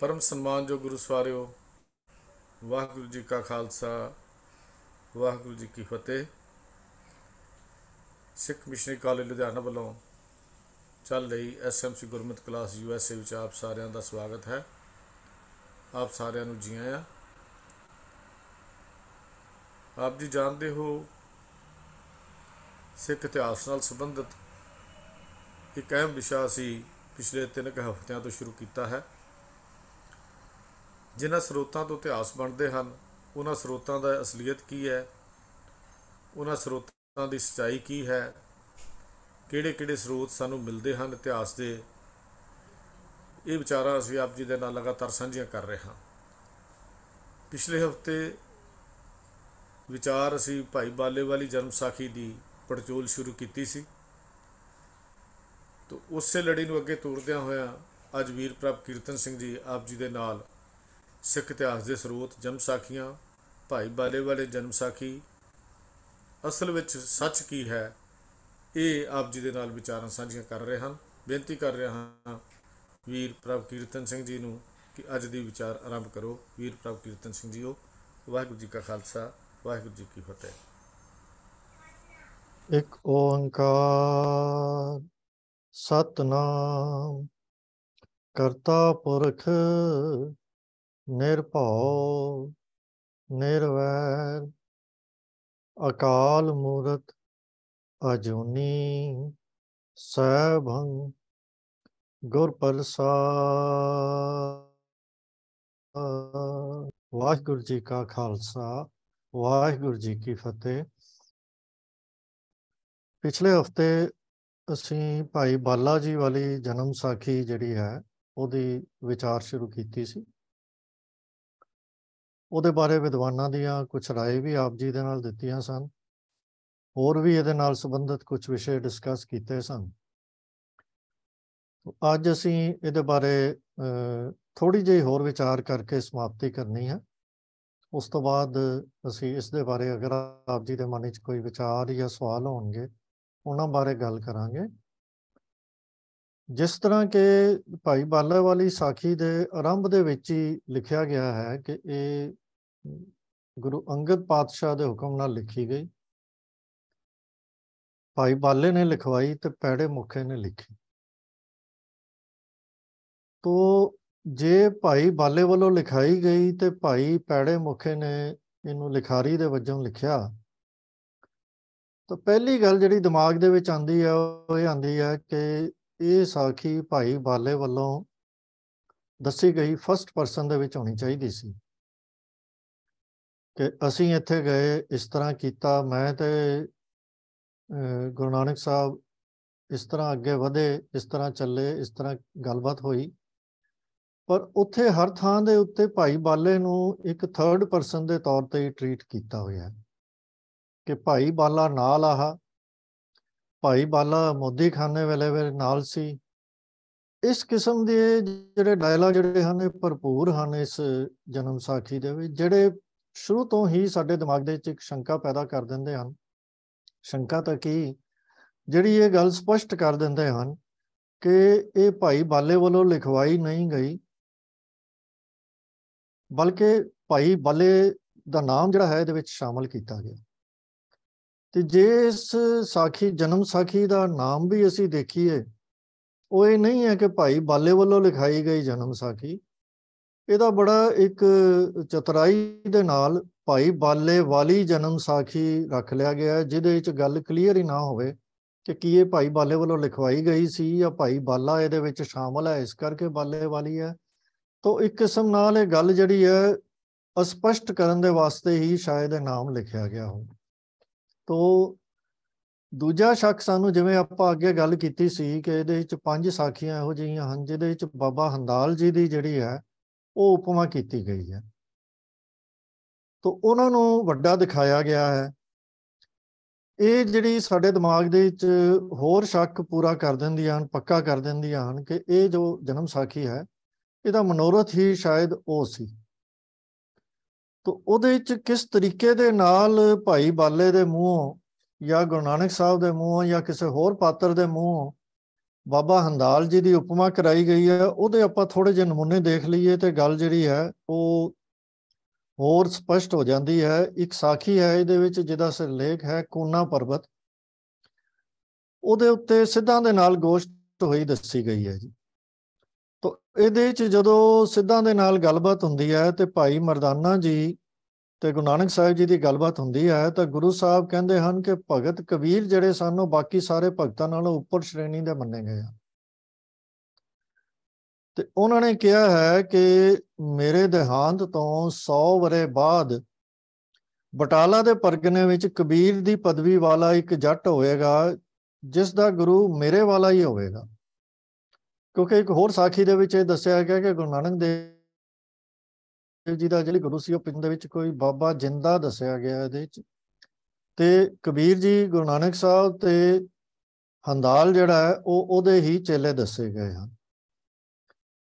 ਪਰਮ ਸਨਮਾਨਯੋਗ ਗੁਰੂ ਸਵਾਰਿਓ ਵਾਹਿਗੁਰੂ ਜੀ ਕਾ ਖਾਲਸਾ ਵਾਹਿਗੁਰੂ ਜੀ ਕੀ ਫਤਿਹ ਸਿੱਖ ਮਿਸ਼ਨਰੀ ਕਾਲਜ ਲੁਧਿਆਣਾ ਵੱਲੋਂ ਚੱਲ ਰਹੀ ਐਸਐਮਸੀ ਗੁਰਮਤਿ ਕਲਾਸ ਯੂਐਸਏ ਵਿੱਚ ਆਪ ਸਾਰਿਆਂ ਦਾ ਸਵਾਗਤ ਹੈ ਆਪ ਸਾਰਿਆਂ ਨੂੰ ਜੀ ਆਇਆਂ ਆਪ ਜੀ ਜਾਣਦੇ ਹੋ ਸਿੱਖ ਇਤਿਹਾਸ ਨਾਲ ਸੰਬੰਧਿਤ ਇੱਕ ਅਹਿਮ ਵਿਸ਼ਾ ਸੀ ਪਿਛਲੇ 3 ਹਫ਼ਤਿਆਂ ਤੋਂ ਸ਼ੁਰੂ ਕੀਤਾ ਹੈ ਜਿਨ੍ਹਾਂ ਸਰੋਤਾਂ ਤੋਂ ਇਤਿਹਾਸ ਬਣਦੇ ਹਨ ਉਹਨਾਂ ਸਰੋਤਾਂ ਦਾ ਅਸਲੀਅਤ ਕੀ ਹੈ ਉਹਨਾਂ ਸਰੋਤਾਂ ਦੀ ਸਚਾਈ ਕੀ ਹੈ ਕਿਹੜੇ-ਕਿਹੜੇ ਸਰੋਤ ਸਾਨੂੰ ਮਿਲਦੇ ਹਨ ਇਤਿਹਾਸ ਦੇ ਇਹ ਵਿਚਾਰਾ ਅਸੀਂ ਆਪ ਜੀ ਦੇ ਨਾਲ ਲਗਾਤਾਰ ਸਾਂਝੀਆਂ ਕਰ ਰਹੇ ਹਾਂ ਪਿਛਲੇ ਹਫਤੇ ਵਿਚਾਰ ਅਸੀਂ ਭਾਈ ਬਾਲੇ ਵਾਲੀ ਜਨਮ ਸਾਖੀ ਦੀ ਪੜਚੋਲ ਸ਼ੁਰੂ ਕੀਤੀ ਸੀ ਤੋਂ ਉਸੇ ਲੜੀ ਨੂੰ ਅੱਗੇ ਤੋਰਦਿਆਂ ਹੋਇਆਂ ਅੱਜ ਵੀਰ ਪ੍ਰਭ ਕੀਰਤਨ ਸਿੰਘ ਜੀ ਆਪ ਜੀ ਦੇ ਨਾਲ ਸਿੱਖ ਇਤਿਹਾਸ ਦੇ ਸਰੋਤ ਜਨਮ ਸਾਖੀਆਂ ਭਾਈ ਬਾਲੇ ਵਾਲੇ ਜਨਮ ਸਾਖੀ ਅਸਲ ਵਿੱਚ ਸੱਚ ਕੀ ਹੈ ਇਹ ਆਪ ਜੀ ਦੇ ਨਾਲ ਵਿਚਾਰਾਂ ਸਾਂਝੀਆਂ ਕਰ ਰਹੇ ਹਨ ਬੇਨਤੀ ਕਰ ਰਿਹਾ ਹਾਂ ਵੀਰ ਪ੍ਰਭ ਕੀਰਤਨ ਸਿੰਘ ਜੀ ਨੂੰ ਕਿ ਅੱਜ ਦੀ ਵਿਚਾਰ ਆਰੰਭ ਕਰੋ ਵੀਰ ਪ੍ਰਭ ਕੀਰਤਨ ਸਿੰਘ ਜੀਓ ਵਾਹਿਗੁਰੂ ਜੀ ਕਾ ਖਾਲਸਾ ਵਾਹਿਗੁਰੂ ਜੀ ਕੀ ਫਤਿਹ ਇੱਕ ਓੰਕਾਰ ਸਤਨਾਮ ਕਰਤਾ ਪੁਰਖ ਨਿਰਭਉ ਨਿਰਵੈਰ ਅਕਾਲ ਮੂਰਤ ਅਜੂਨੀ ਸਭੰ ਗੁਰ ਪ੍ਰਸਾਦ ਵਾਹਿਗੁਰੂ ਜੀ ਕਾ ਖਾਲਸਾ ਵਾਹਿਗੁਰੂ ਜੀ ਕੀ ਫਤਿਹ ਪਿਛਲੇ ਹਫਤੇ ਅਸੀਂ ਭਾਈ ਬਾਲਾ ਜੀ ਵਾਲੀ ਜਨਮ ਸਾਖੀ ਜਿਹੜੀ ਹੈ ਉਹਦੀ ਵਿਚਾਰ ਸ਼ੁਰੂ ਕੀਤੀ ਸੀ ਉਹਦੇ ਬਾਰੇ ਵਿਦਵਾਨਾਂ ਦੀਆਂ ਕੁਝ رائے ਵੀ ਆਪ ਜੀ ਦੇ ਨਾਲ ਦਿੱਤੀਆਂ ਸਨ ਹੋਰ ਵੀ ਇਹਦੇ ਨਾਲ ਸੰਬੰਧਿਤ ਕੁਝ ਵਿਸ਼ੇ ਡਿਸਕਸ ਕੀਤੇ ਸਨ ਅੱਜ ਅਸੀਂ ਇਹਦੇ ਬਾਰੇ ਥੋੜੀ ਜਿਹੀ ਹੋਰ ਵਿਚਾਰ ਕਰਕੇ ਸਮਾਪਤੀ ਕਰਨੀ ਹੈ ਉਸ ਤੋਂ ਬਾਅਦ ਅਸੀਂ ਇਸ ਦੇ ਬਾਰੇ ਅਗਰ ਆਪ ਜੀ ਦੇ ਮਨ ਵਿੱਚ ਕੋਈ ਵਿਚਾਰ ਜਾਂ ਸਵਾਲ ਹੋਣਗੇ ਉਹਨਾਂ ਬਾਰੇ ਗੱਲ ਕਰਾਂਗੇ ਜਿਸ ਤਰ੍ਹਾਂ ਕਿ ਭਾਈ ਬਾਲਾ ਵਾਲੀ ਸਾਖੀ ਦੇ ਆਰੰਭ ਦੇ ਵਿੱਚ ਹੀ ਲਿਖਿਆ ਗਿਆ ਹੈ ਕਿ ਇਹ ਗੁਰੂ ਅੰਗਦ ਪਾਤਸ਼ਾਹ ਦੇ ਹੁਕਮ ਨਾਲ ਲਿਖੀ ਗਈ ਭਾਈ ਬਾਲੇ ਨੇ ਲਿਖਵਾਈ ਤੇ ਪੈੜੇ ਮੁਖੇ ਨੇ ਲਿਖੀ ਤੋਂ ਜੇ ਭਾਈ ਬਾਲੇ ਵੱਲੋਂ ਲਿਖਾਈ ਗਈ ਤੇ ਭਾਈ ਪੈੜੇ ਮੁਖੇ ਨੇ ਇਹਨੂੰ ਲਿਖਾਰੀ ਦੇ ਵਜੋਂ ਲਿਖਿਆ ਤਾਂ ਪਹਿਲੀ ਗੱਲ ਜਿਹੜੀ ਦਿਮਾਗ ਦੇ ਵਿੱਚ ਆਉਂਦੀ ਹੈ ਉਹ ਇਹ ਆਉਂਦੀ ਹੈ ਕਿ ਇਹ ਸਾਖੀ ਭਾਈ ਬਾਲੇ ਵੱਲੋਂ ਦੱਸੀ ਗਈ ਫਸਟ ਪਰਸਨ ਦੇ ਵਿੱਚ ਹੋਣੀ ਚਾਹੀਦੀ ਸੀ ਕਿ ਅਸੀਂ ਇੱਥੇ ਗਏ ਇਸ ਤਰ੍ਹਾਂ ਕੀਤਾ ਮੈਂ ਤੇ ਗੁਰੂ ਨਾਨਕ ਸਾਹਿਬ ਇਸ ਤਰ੍ਹਾਂ ਅੱਗੇ ਵਧੇ ਇਸ ਤਰ੍ਹਾਂ ਚੱਲੇ ਇਸ ਤਰ੍ਹਾਂ ਗੱਲਬਾਤ ਹੋਈ ਪਰ ਉੱਥੇ ਹਰ ਥਾਂ ਦੇ ਉੱਤੇ ਭਾਈ ਬਾਲੇ ਨੂੰ ਇੱਕ ਥਰਡ ਪਰਸਨ ਦੇ ਤੌਰ ਤੇ ਟ੍ਰੀਟ ਕੀਤਾ ਹੋਇਆ ਹੈ ਕਿ ਭਾਈ ਬਾਲਾ ਨਾਲ ਆਹਾ ਭਾਈ ਬਾਲਾ ਮੋਦੀ ਖਾਨੇ ਵੇਲੇ ਵੇਲੇ ਨਾਲ ਸੀ ਇਸ ਕਿਸਮ ਦੇ ਜਿਹੜੇ ਡਾਇਲੌਗ ਜਿਹੜੇ ਹਨ ਭਰਪੂਰ ਹਨ ਇਸ ਜਨਮ ਸਾਖੀ ਦੇ ਵਿੱਚ ਜਿਹੜੇ ਸ਼ੁਰੂ ਤੋਂ ਹੀ ਸਾਡੇ ਦਿਮਾਗ ਦੇ ਵਿੱਚ ਇੱਕ ਸ਼ੰਕਾ ਪੈਦਾ ਕਰ ਦਿੰਦੇ ਹਨ ਸ਼ੰਕਾ ਤਾਂ ਕੀ ਜਿਹੜੀ ਇਹ ਗੱਲ ਸਪਸ਼ਟ ਕਰ ਦਿੰਦੇ ਹਨ ਕਿ ਇਹ ਭਾਈ ਬਾਲੇ ਵੱਲੋਂ ਲਿਖਵਾਈ ਨਹੀਂ ਗਈ ਬਲਕਿ ਭਾਈ ਬਾਲੇ ਦਾ ਨਾਮ ਜਿਹੜਾ ਹੈ ਇਹਦੇ ਵਿੱਚ ਸ਼ਾਮਲ ਕੀਤਾ ਗਿਆ ਤੇ ਜਿਸ ਸਾਖੀ ਜਨਮ ਸਾਖੀ ਦਾ ਨਾਮ ਵੀ ਅਸੀਂ ਦੇਖੀਏ ਉਹ ਇਹ ਨਹੀਂ ਹੈ ਕਿ ਭਾਈ ਬਾਲੇ ਵੱਲੋਂ ਲਿਖਾਈ ਗਈ ਜਨਮ ਸਾਖੀ ਇਹਦਾ ਬੜਾ ਇੱਕ ਚਤਰਾਈ ਦੇ ਨਾਲ ਭਾਈ ਬਾਲੇ ਵਾਲੀ ਜਨਮ ਸਾਖੀ ਰੱਖ ਲਿਆ ਗਿਆ ਜਿਹਦੇ ਵਿੱਚ ਗੱਲ ਕਲੀਅਰ ਹੀ ਨਾ ਹੋਵੇ ਕਿ ਕੀ ਇਹ ਭਾਈ ਬਾਲੇ ਵੱਲੋਂ ਲਿਖਵਾਈ ਗਈ ਸੀ ਜਾਂ ਭਾਈ ਬਾਲਾ ਇਹਦੇ ਵਿੱਚ ਸ਼ਾਮਲ ਹੈ ਇਸ ਕਰਕੇ ਬਾਲੇ ਵਾਲੀ ਹੈ ਤੋਂ ਇੱਕ ਕਿਸਮ ਨਾਲ ਇਹ ਗੱਲ ਜਿਹੜੀ ਹੈ ਅਸਪਸ਼ਟ ਕਰਨ ਦੇ ਵਾਸਤੇ ਹੀ ਸ਼ਾਇਦ ਇਹ ਨਾਮ ਲਿਖਿਆ ਗਿਆ ਹੋਵੇ ਤੋਂ ਦੂਜਾ ਸ਼ੱਕ ਸਾਨੂੰ ਜਿਵੇਂ ਆਪਾਂ ਅੱਗੇ ਗੱਲ ਕੀਤੀ ਸੀ ਕਿ ਇਹਦੇ ਵਿੱਚ ਪੰਜ ਸਾਖੀਆਂ ਇਹੋ ਜਿਹੀਆਂ ਹਨ ਜਿਹਦੇ ਵਿੱਚ ਬਾਬਾ ਹੰਦਾਲ ਜੀ ਦੀ ਜਿਹੜੀ ਹੈ ਉਹ ਉਪਮਾ ਕੀਤੀ ਗਈ ਹੈ ਤੋਂ ਉਹਨਾਂ ਨੂੰ ਵੱਡਾ ਦਿਖਾਇਆ ਗਿਆ ਹੈ ਇਹ ਜਿਹੜੀ ਸਾਡੇ ਦਿਮਾਗ ਦੇ ਵਿੱਚ ਹੋਰ ਸ਼ੱਕ ਪੂਰਾ ਕਰ ਦਿੰਦੀਆਂ ਹਨ ਪੱਕਾ ਕਰ ਦਿੰਦੀਆਂ ਹਨ ਕਿ ਇਹ ਜੋ ਜਨਮ ਸਾਖੀ ਹੈ ਇਹਦਾ ਮਨੋਰਥ ਹੀ ਸ਼ਾਇਦ ਉਹ ਸੀ ਤੋ ਉਹਦੇ ਵਿੱਚ ਕਿਸ ਤਰੀਕੇ ਦੇ ਨਾਲ ਭਾਈ ਬਾਲੇ ਦੇ ਮੂੰਹੋਂ ਜਾਂ ਗੁਰਨਾਨਕ ਸਾਹਿਬ ਦੇ ਮੂੰਹੋਂ ਜਾਂ ਕਿਸੇ ਹੋਰ ਪਾਤਰ ਦੇ ਮੂੰਹੋਂ ਬਾਬਾ ਹੰਦਾਲ ਜੀ ਦੀ ਉਪਮਾ ਕਰਾਈ ਗਈ ਹੈ ਉਹਦੇ ਆਪਾਂ ਥੋੜੇ ਜਿਹੇ ਨਮੂਨੇ ਦੇਖ ਲਈਏ ਤੇ ਗੱਲ ਜਿਹੜੀ ਹੈ ਉਹ ਹੋਰ ਸਪਸ਼ਟ ਹੋ ਜਾਂਦੀ ਹੈ ਇੱਕ ਸਾਖੀ ਹੈ ਇਹਦੇ ਵਿੱਚ ਜਿਹਦਾ ਸਿਰਲੇਖ ਹੈ ਕੋਨਾ ਪਰਬਤ ਉਹਦੇ ਉੱਤੇ ਸਿੱਧਾਂ ਦੇ ਨਾਲ ਗੋਸ਼ਟ ਹੋਈ ਦੱਸੀ ਗਈ ਹੈ ਜੀ ਤੋਂ ਇਹਦੇ ਵਿੱਚ ਜਦੋਂ ਸਿੱਧਾਂ ਦੇ ਨਾਲ ਗੱਲਬਾਤ ਹੁੰਦੀ ਹੈ ਤੇ ਭਾਈ ਮਰਦਾਨਾ ਜੀ ਤੇ ਗੁਰੂ ਨਾਨਕ ਸਾਹਿਬ ਜੀ ਦੀ ਗੱਲਬਾਤ ਹੁੰਦੀ ਹੈ ਤਾਂ ਗੁਰੂ ਸਾਹਿਬ ਕਹਿੰਦੇ ਹਨ ਕਿ ਭਗਤ ਕਬੀਰ ਜਿਹੜੇ ਸਨ ਉਹ ਬਾਕੀ ਸਾਰੇ ਭਗਤਾਂ ਨਾਲੋਂ ਉੱਪਰ ਸ਼੍ਰੇਣੀ ਦੇ ਮੰਨੇ ਗਏ ਆ ਤੇ ਉਹਨਾਂ ਨੇ ਕਿਹਾ ਹੈ ਕਿ ਮੇਰੇ ਦੇਹਾਂਤ ਤੋਂ 100 ਬਰੇ ਬਾਅਦ ਬਟਾਲਾ ਦੇ ਪਰਗਨੇ ਵਿੱਚ ਕਬੀਰ ਦੀ ਪਦਵੀ ਵਾਲਾ ਇੱਕ ਜੱਟ ਹੋਏਗਾ ਜਿਸ ਦਾ ਗੁਰੂ ਮੇਰੇ ਵਾਲਾ ਹੀ ਹੋਵੇਗਾ ਕਿਉਂਕਿ ਇੱਕ ਹੋਰ ਸਾਖੀ ਦੇ ਵਿੱਚ ਇਹ ਦੱਸਿਆ ਗਿਆ ਕਿ ਗੁਰੂ ਨਾਨਕ ਦੇਵ ਜੀ ਦਾ ਜਿਹੜੀ ਗੁਰੂ ਸੀ ਉਹ ਪਿੰਡ ਦੇ ਵਿੱਚ ਕੋਈ ਬਾਬਾ ਜਿੰਦਾ ਦੱਸਿਆ ਗਿਆ ਇਹਦੇ ਵਿੱਚ ਤੇ ਕਬੀਰ ਜੀ ਗੁਰੂ ਨਾਨਕ ਸਾਹਿਬ ਤੇ ਹੰਦਾਲ ਜਿਹੜਾ ਹੈ ਉਹ ਉਹਦੇ ਹੀ ਚੇਲੇ ਦੱਸੇ ਗਏ ਹਨ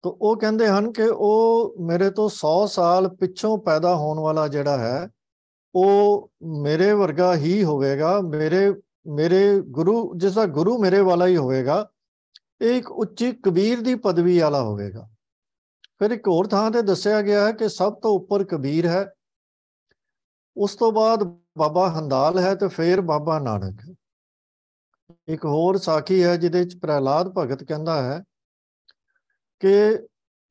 ਤਾਂ ਉਹ ਕਹਿੰਦੇ ਹਨ ਕਿ ਉਹ ਮੇਰੇ ਤੋਂ 100 ਸਾਲ ਪਿੱਛੋਂ ਪੈਦਾ ਹੋਣ ਵਾਲਾ ਜਿਹੜਾ ਹੈ ਉਹ ਮੇਰੇ ਵਰਗਾ ਹੀ ਹੋਵੇਗਾ ਮੇਰੇ ਮੇਰੇ ਗੁਰੂ ਜਿਸ ਦਾ ਗੁਰੂ ਮੇਰੇ ਵਾਲਾ ਹੀ ਹੋਵੇਗਾ ਇਹ ਇੱਕ ਉੱਚੀ ਕਬੀਰ ਦੀ ਪਦਵੀ ਵਾਲਾ ਹੋਵੇਗਾ ਫਿਰ ਇੱਕ ਹੋਰ ਥਾਂ ਤੇ ਦੱਸਿਆ ਗਿਆ ਹੈ ਕਿ ਸਭ ਤੋਂ ਉੱਪਰ ਕਬੀਰ ਹੈ ਉਸ ਤੋਂ ਬਾਅਦ ਬਾਬਾ ਹੰਦਾਲ ਹੈ ਤੇ ਫਿਰ ਬਾਬਾ ਨਾਨਕ ਇੱਕ ਹੋਰ ਸਾਖੀ ਹੈ ਜਿਹਦੇ ਵਿੱਚ ਪ੍ਰਹਿਲਾਦ ਭਗਤ ਕਹਿੰਦਾ ਹੈ ਕਿ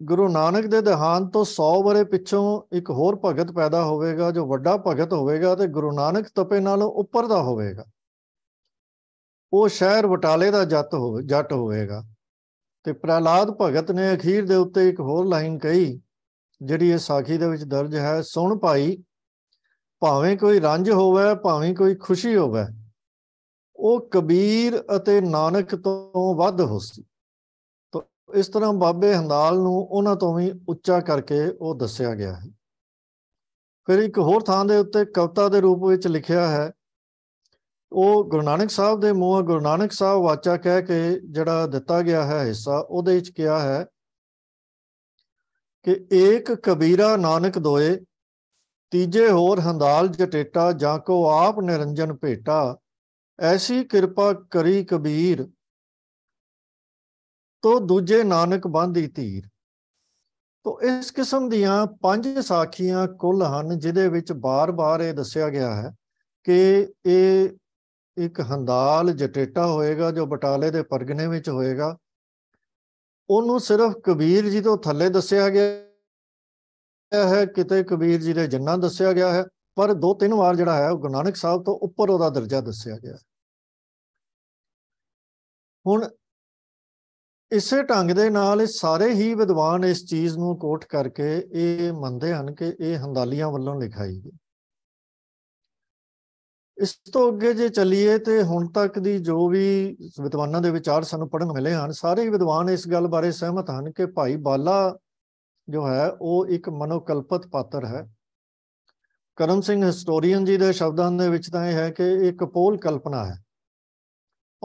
ਗੁਰੂ ਨਾਨਕ ਦੇ ਦੇਹਾਂਤ ਤੋਂ 100 ਬਰੇ ਪਿੱਛੋਂ ਇੱਕ ਹੋਰ ਭਗਤ ਪੈਦਾ ਹੋਵੇਗਾ ਜੋ ਵੱਡਾ ਭਗਤ ਹੋਵੇਗਾ ਤੇ ਗੁਰੂ ਨਾਨਕ ਤਪੇ ਨਾਲੋਂ ਉੱਪਰ ਦਾ ਹੋਵੇਗਾ ਉਹ ਸ਼ਹਿਰ ਵਟਾਲੇ ਦਾ ਜੱਟ ਹੋ ਜੱਟ ਹੋਵੇਗਾ ਤੇ ਪ੍ਰਹਲਾਦ ਭਗਤ ਨੇ ਅਖੀਰ ਦੇ ਉੱਤੇ ਇੱਕ ਹੋਰ ਲਾਈਨ ਕਹੀ ਜਿਹੜੀ ਇਹ ਸਾਖੀ ਦੇ ਵਿੱਚ ਦਰਜ ਹੈ ਸੁਣ ਭਾਈ ਭਾਵੇਂ ਕੋਈ ਰੰਜ ਹੋਵੇ ਭਾਵੇਂ ਕੋਈ ਖੁਸ਼ੀ ਹੋਵੇ ਉਹ ਕਬੀਰ ਅਤੇ ਨਾਨਕ ਤੋਂ ਵੱਧ ਹੋਸੀ ਤਾਂ ਇਸ ਤਰ੍ਹਾਂ ਬਾਬੇ ਹੰਦਾਲ ਨੂੰ ਉਹਨਾਂ ਤੋਂ ਵੀ ਉੱਚਾ ਕਰਕੇ ਉਹ ਦੱਸਿਆ ਗਿਆ ਹੈ ਫਿਰ ਇੱਕ ਹੋਰ ਥਾਂ ਦੇ ਉੱਤੇ ਕਵਿਤਾ ਦੇ ਰੂਪ ਵਿੱਚ ਲਿਖਿਆ ਹੈ ਉਹ ਗੁਰੂ ਨਾਨਕ ਸਾਹਿਬ ਦੇ ਮੂੰਹ ਗੁਰੂ ਨਾਨਕ ਸਾਹਿਬ ਵਾਚਾ ਕਹਿ ਕੇ ਜਿਹੜਾ ਦਿੱਤਾ ਗਿਆ ਹੈ ਹਿੱਸਾ ਉਹਦੇ ਵਿੱਚ ਕਿਹਾ ਹੈ ਕਿ ਇੱਕ ਕਬੀਰਾ ਨਾਨਕ ਦੋਏ ਤੀਜੇ ਹੋਰ ਹੰਦਾਲ ਜਟੇਟਾ ਜਾਂ ਕੋ ਆਪ ਨਿਰੰਜਨ ਭੇਟਾ ਐਸੀ ਕਿਰਪਾ ਕਰੀ ਕਬੀਰ ਤੋ ਦੂਜੇ ਨਾਨਕ ਬੰਦੀ ਧੀਰ ਤੋ ਇਸ ਕਿਸਮ ਦੀਆਂ ਪੰਜ ਸਾਖੀਆਂ ਕੁੱਲ ਹਨ ਜਿਹਦੇ ਵਿੱਚ ਬਾਰ-ਬਾਰ ਇਹ ਦੱਸਿਆ ਗਿਆ ਹੈ ਕਿ ਇਹ ਇੱਕ ਹੰਦਾਲ ਜਟੇਟਾ ਹੋਏਗਾ ਜੋ ਬਟਾਲੇ ਦੇ ਪਰਗਨੇ ਵਿੱਚ ਹੋਏਗਾ ਉਹਨੂੰ ਸਿਰਫ ਕਬੀਰ ਜੀ ਤੋਂ ਥੱਲੇ ਦੱਸਿਆ ਗਿਆ ਹੈ ਕਿਤੇ ਕਬੀਰ ਜੀ ਦੇ ਜੰਨਾ ਦੱਸਿਆ ਗਿਆ ਹੈ ਪਰ ਦੋ ਤਿੰਨ ਵਾਰ ਜਿਹੜਾ ਹੈ ਉਹ ਗੁਰਨਾਨਕ ਸਾਹਿਬ ਤੋਂ ਉੱਪਰ ਉਹਦਾ ਦਰਜਾ ਦੱਸਿਆ ਗਿਆ ਹੈ ਹੁਣ ਇਸੇ ਢੰਗ ਦੇ ਨਾਲ ਸਾਰੇ ਹੀ ਵਿਦਵਾਨ ਇਸ ਚੀਜ਼ ਨੂੰ ਕੋਟ ਕਰਕੇ ਇਹ ਮੰਨਦੇ ਹਨ ਕਿ ਇਹ ਹੰਦਾਲੀਆਂ ਵੱਲੋਂ ਲਿਖਾਈ ਗਈ ਇਸ ਤੋਂ ਅੱਗੇ ਜੇ ਚੱਲੀਏ ਤੇ ਹੁਣ ਤੱਕ ਦੀ ਜੋ ਵੀ ਵਿਦਵਾਨਾਂ ਦੇ ਵਿਚਾਰ ਸਾਨੂੰ ਪੜਨ ਮਿਲੇ ਹਨ ਸਾਰੇ ਵਿਦਵਾਨ ਇਸ ਗੱਲ ਬਾਰੇ ਸਹਿਮਤ ਹਨ ਕਿ ਭਾਈ ਬਾਲਾ ਜੋ ਹੈ ਉਹ ਇੱਕ ਮਨੋਕਲਪਤ ਪਾਤਰ ਹੈ ਕਰਮ ਸਿੰਘ ਹਿਸਟੋਰੀਅਨ ਜੀ ਦੇ ਸ਼ਬਦਾਂ ਦੇ ਵਿੱਚ ਤਾਂ ਇਹ ਹੈ ਕਿ ਇਹ ਕਪੋਲ ਕਲਪਨਾ ਹੈ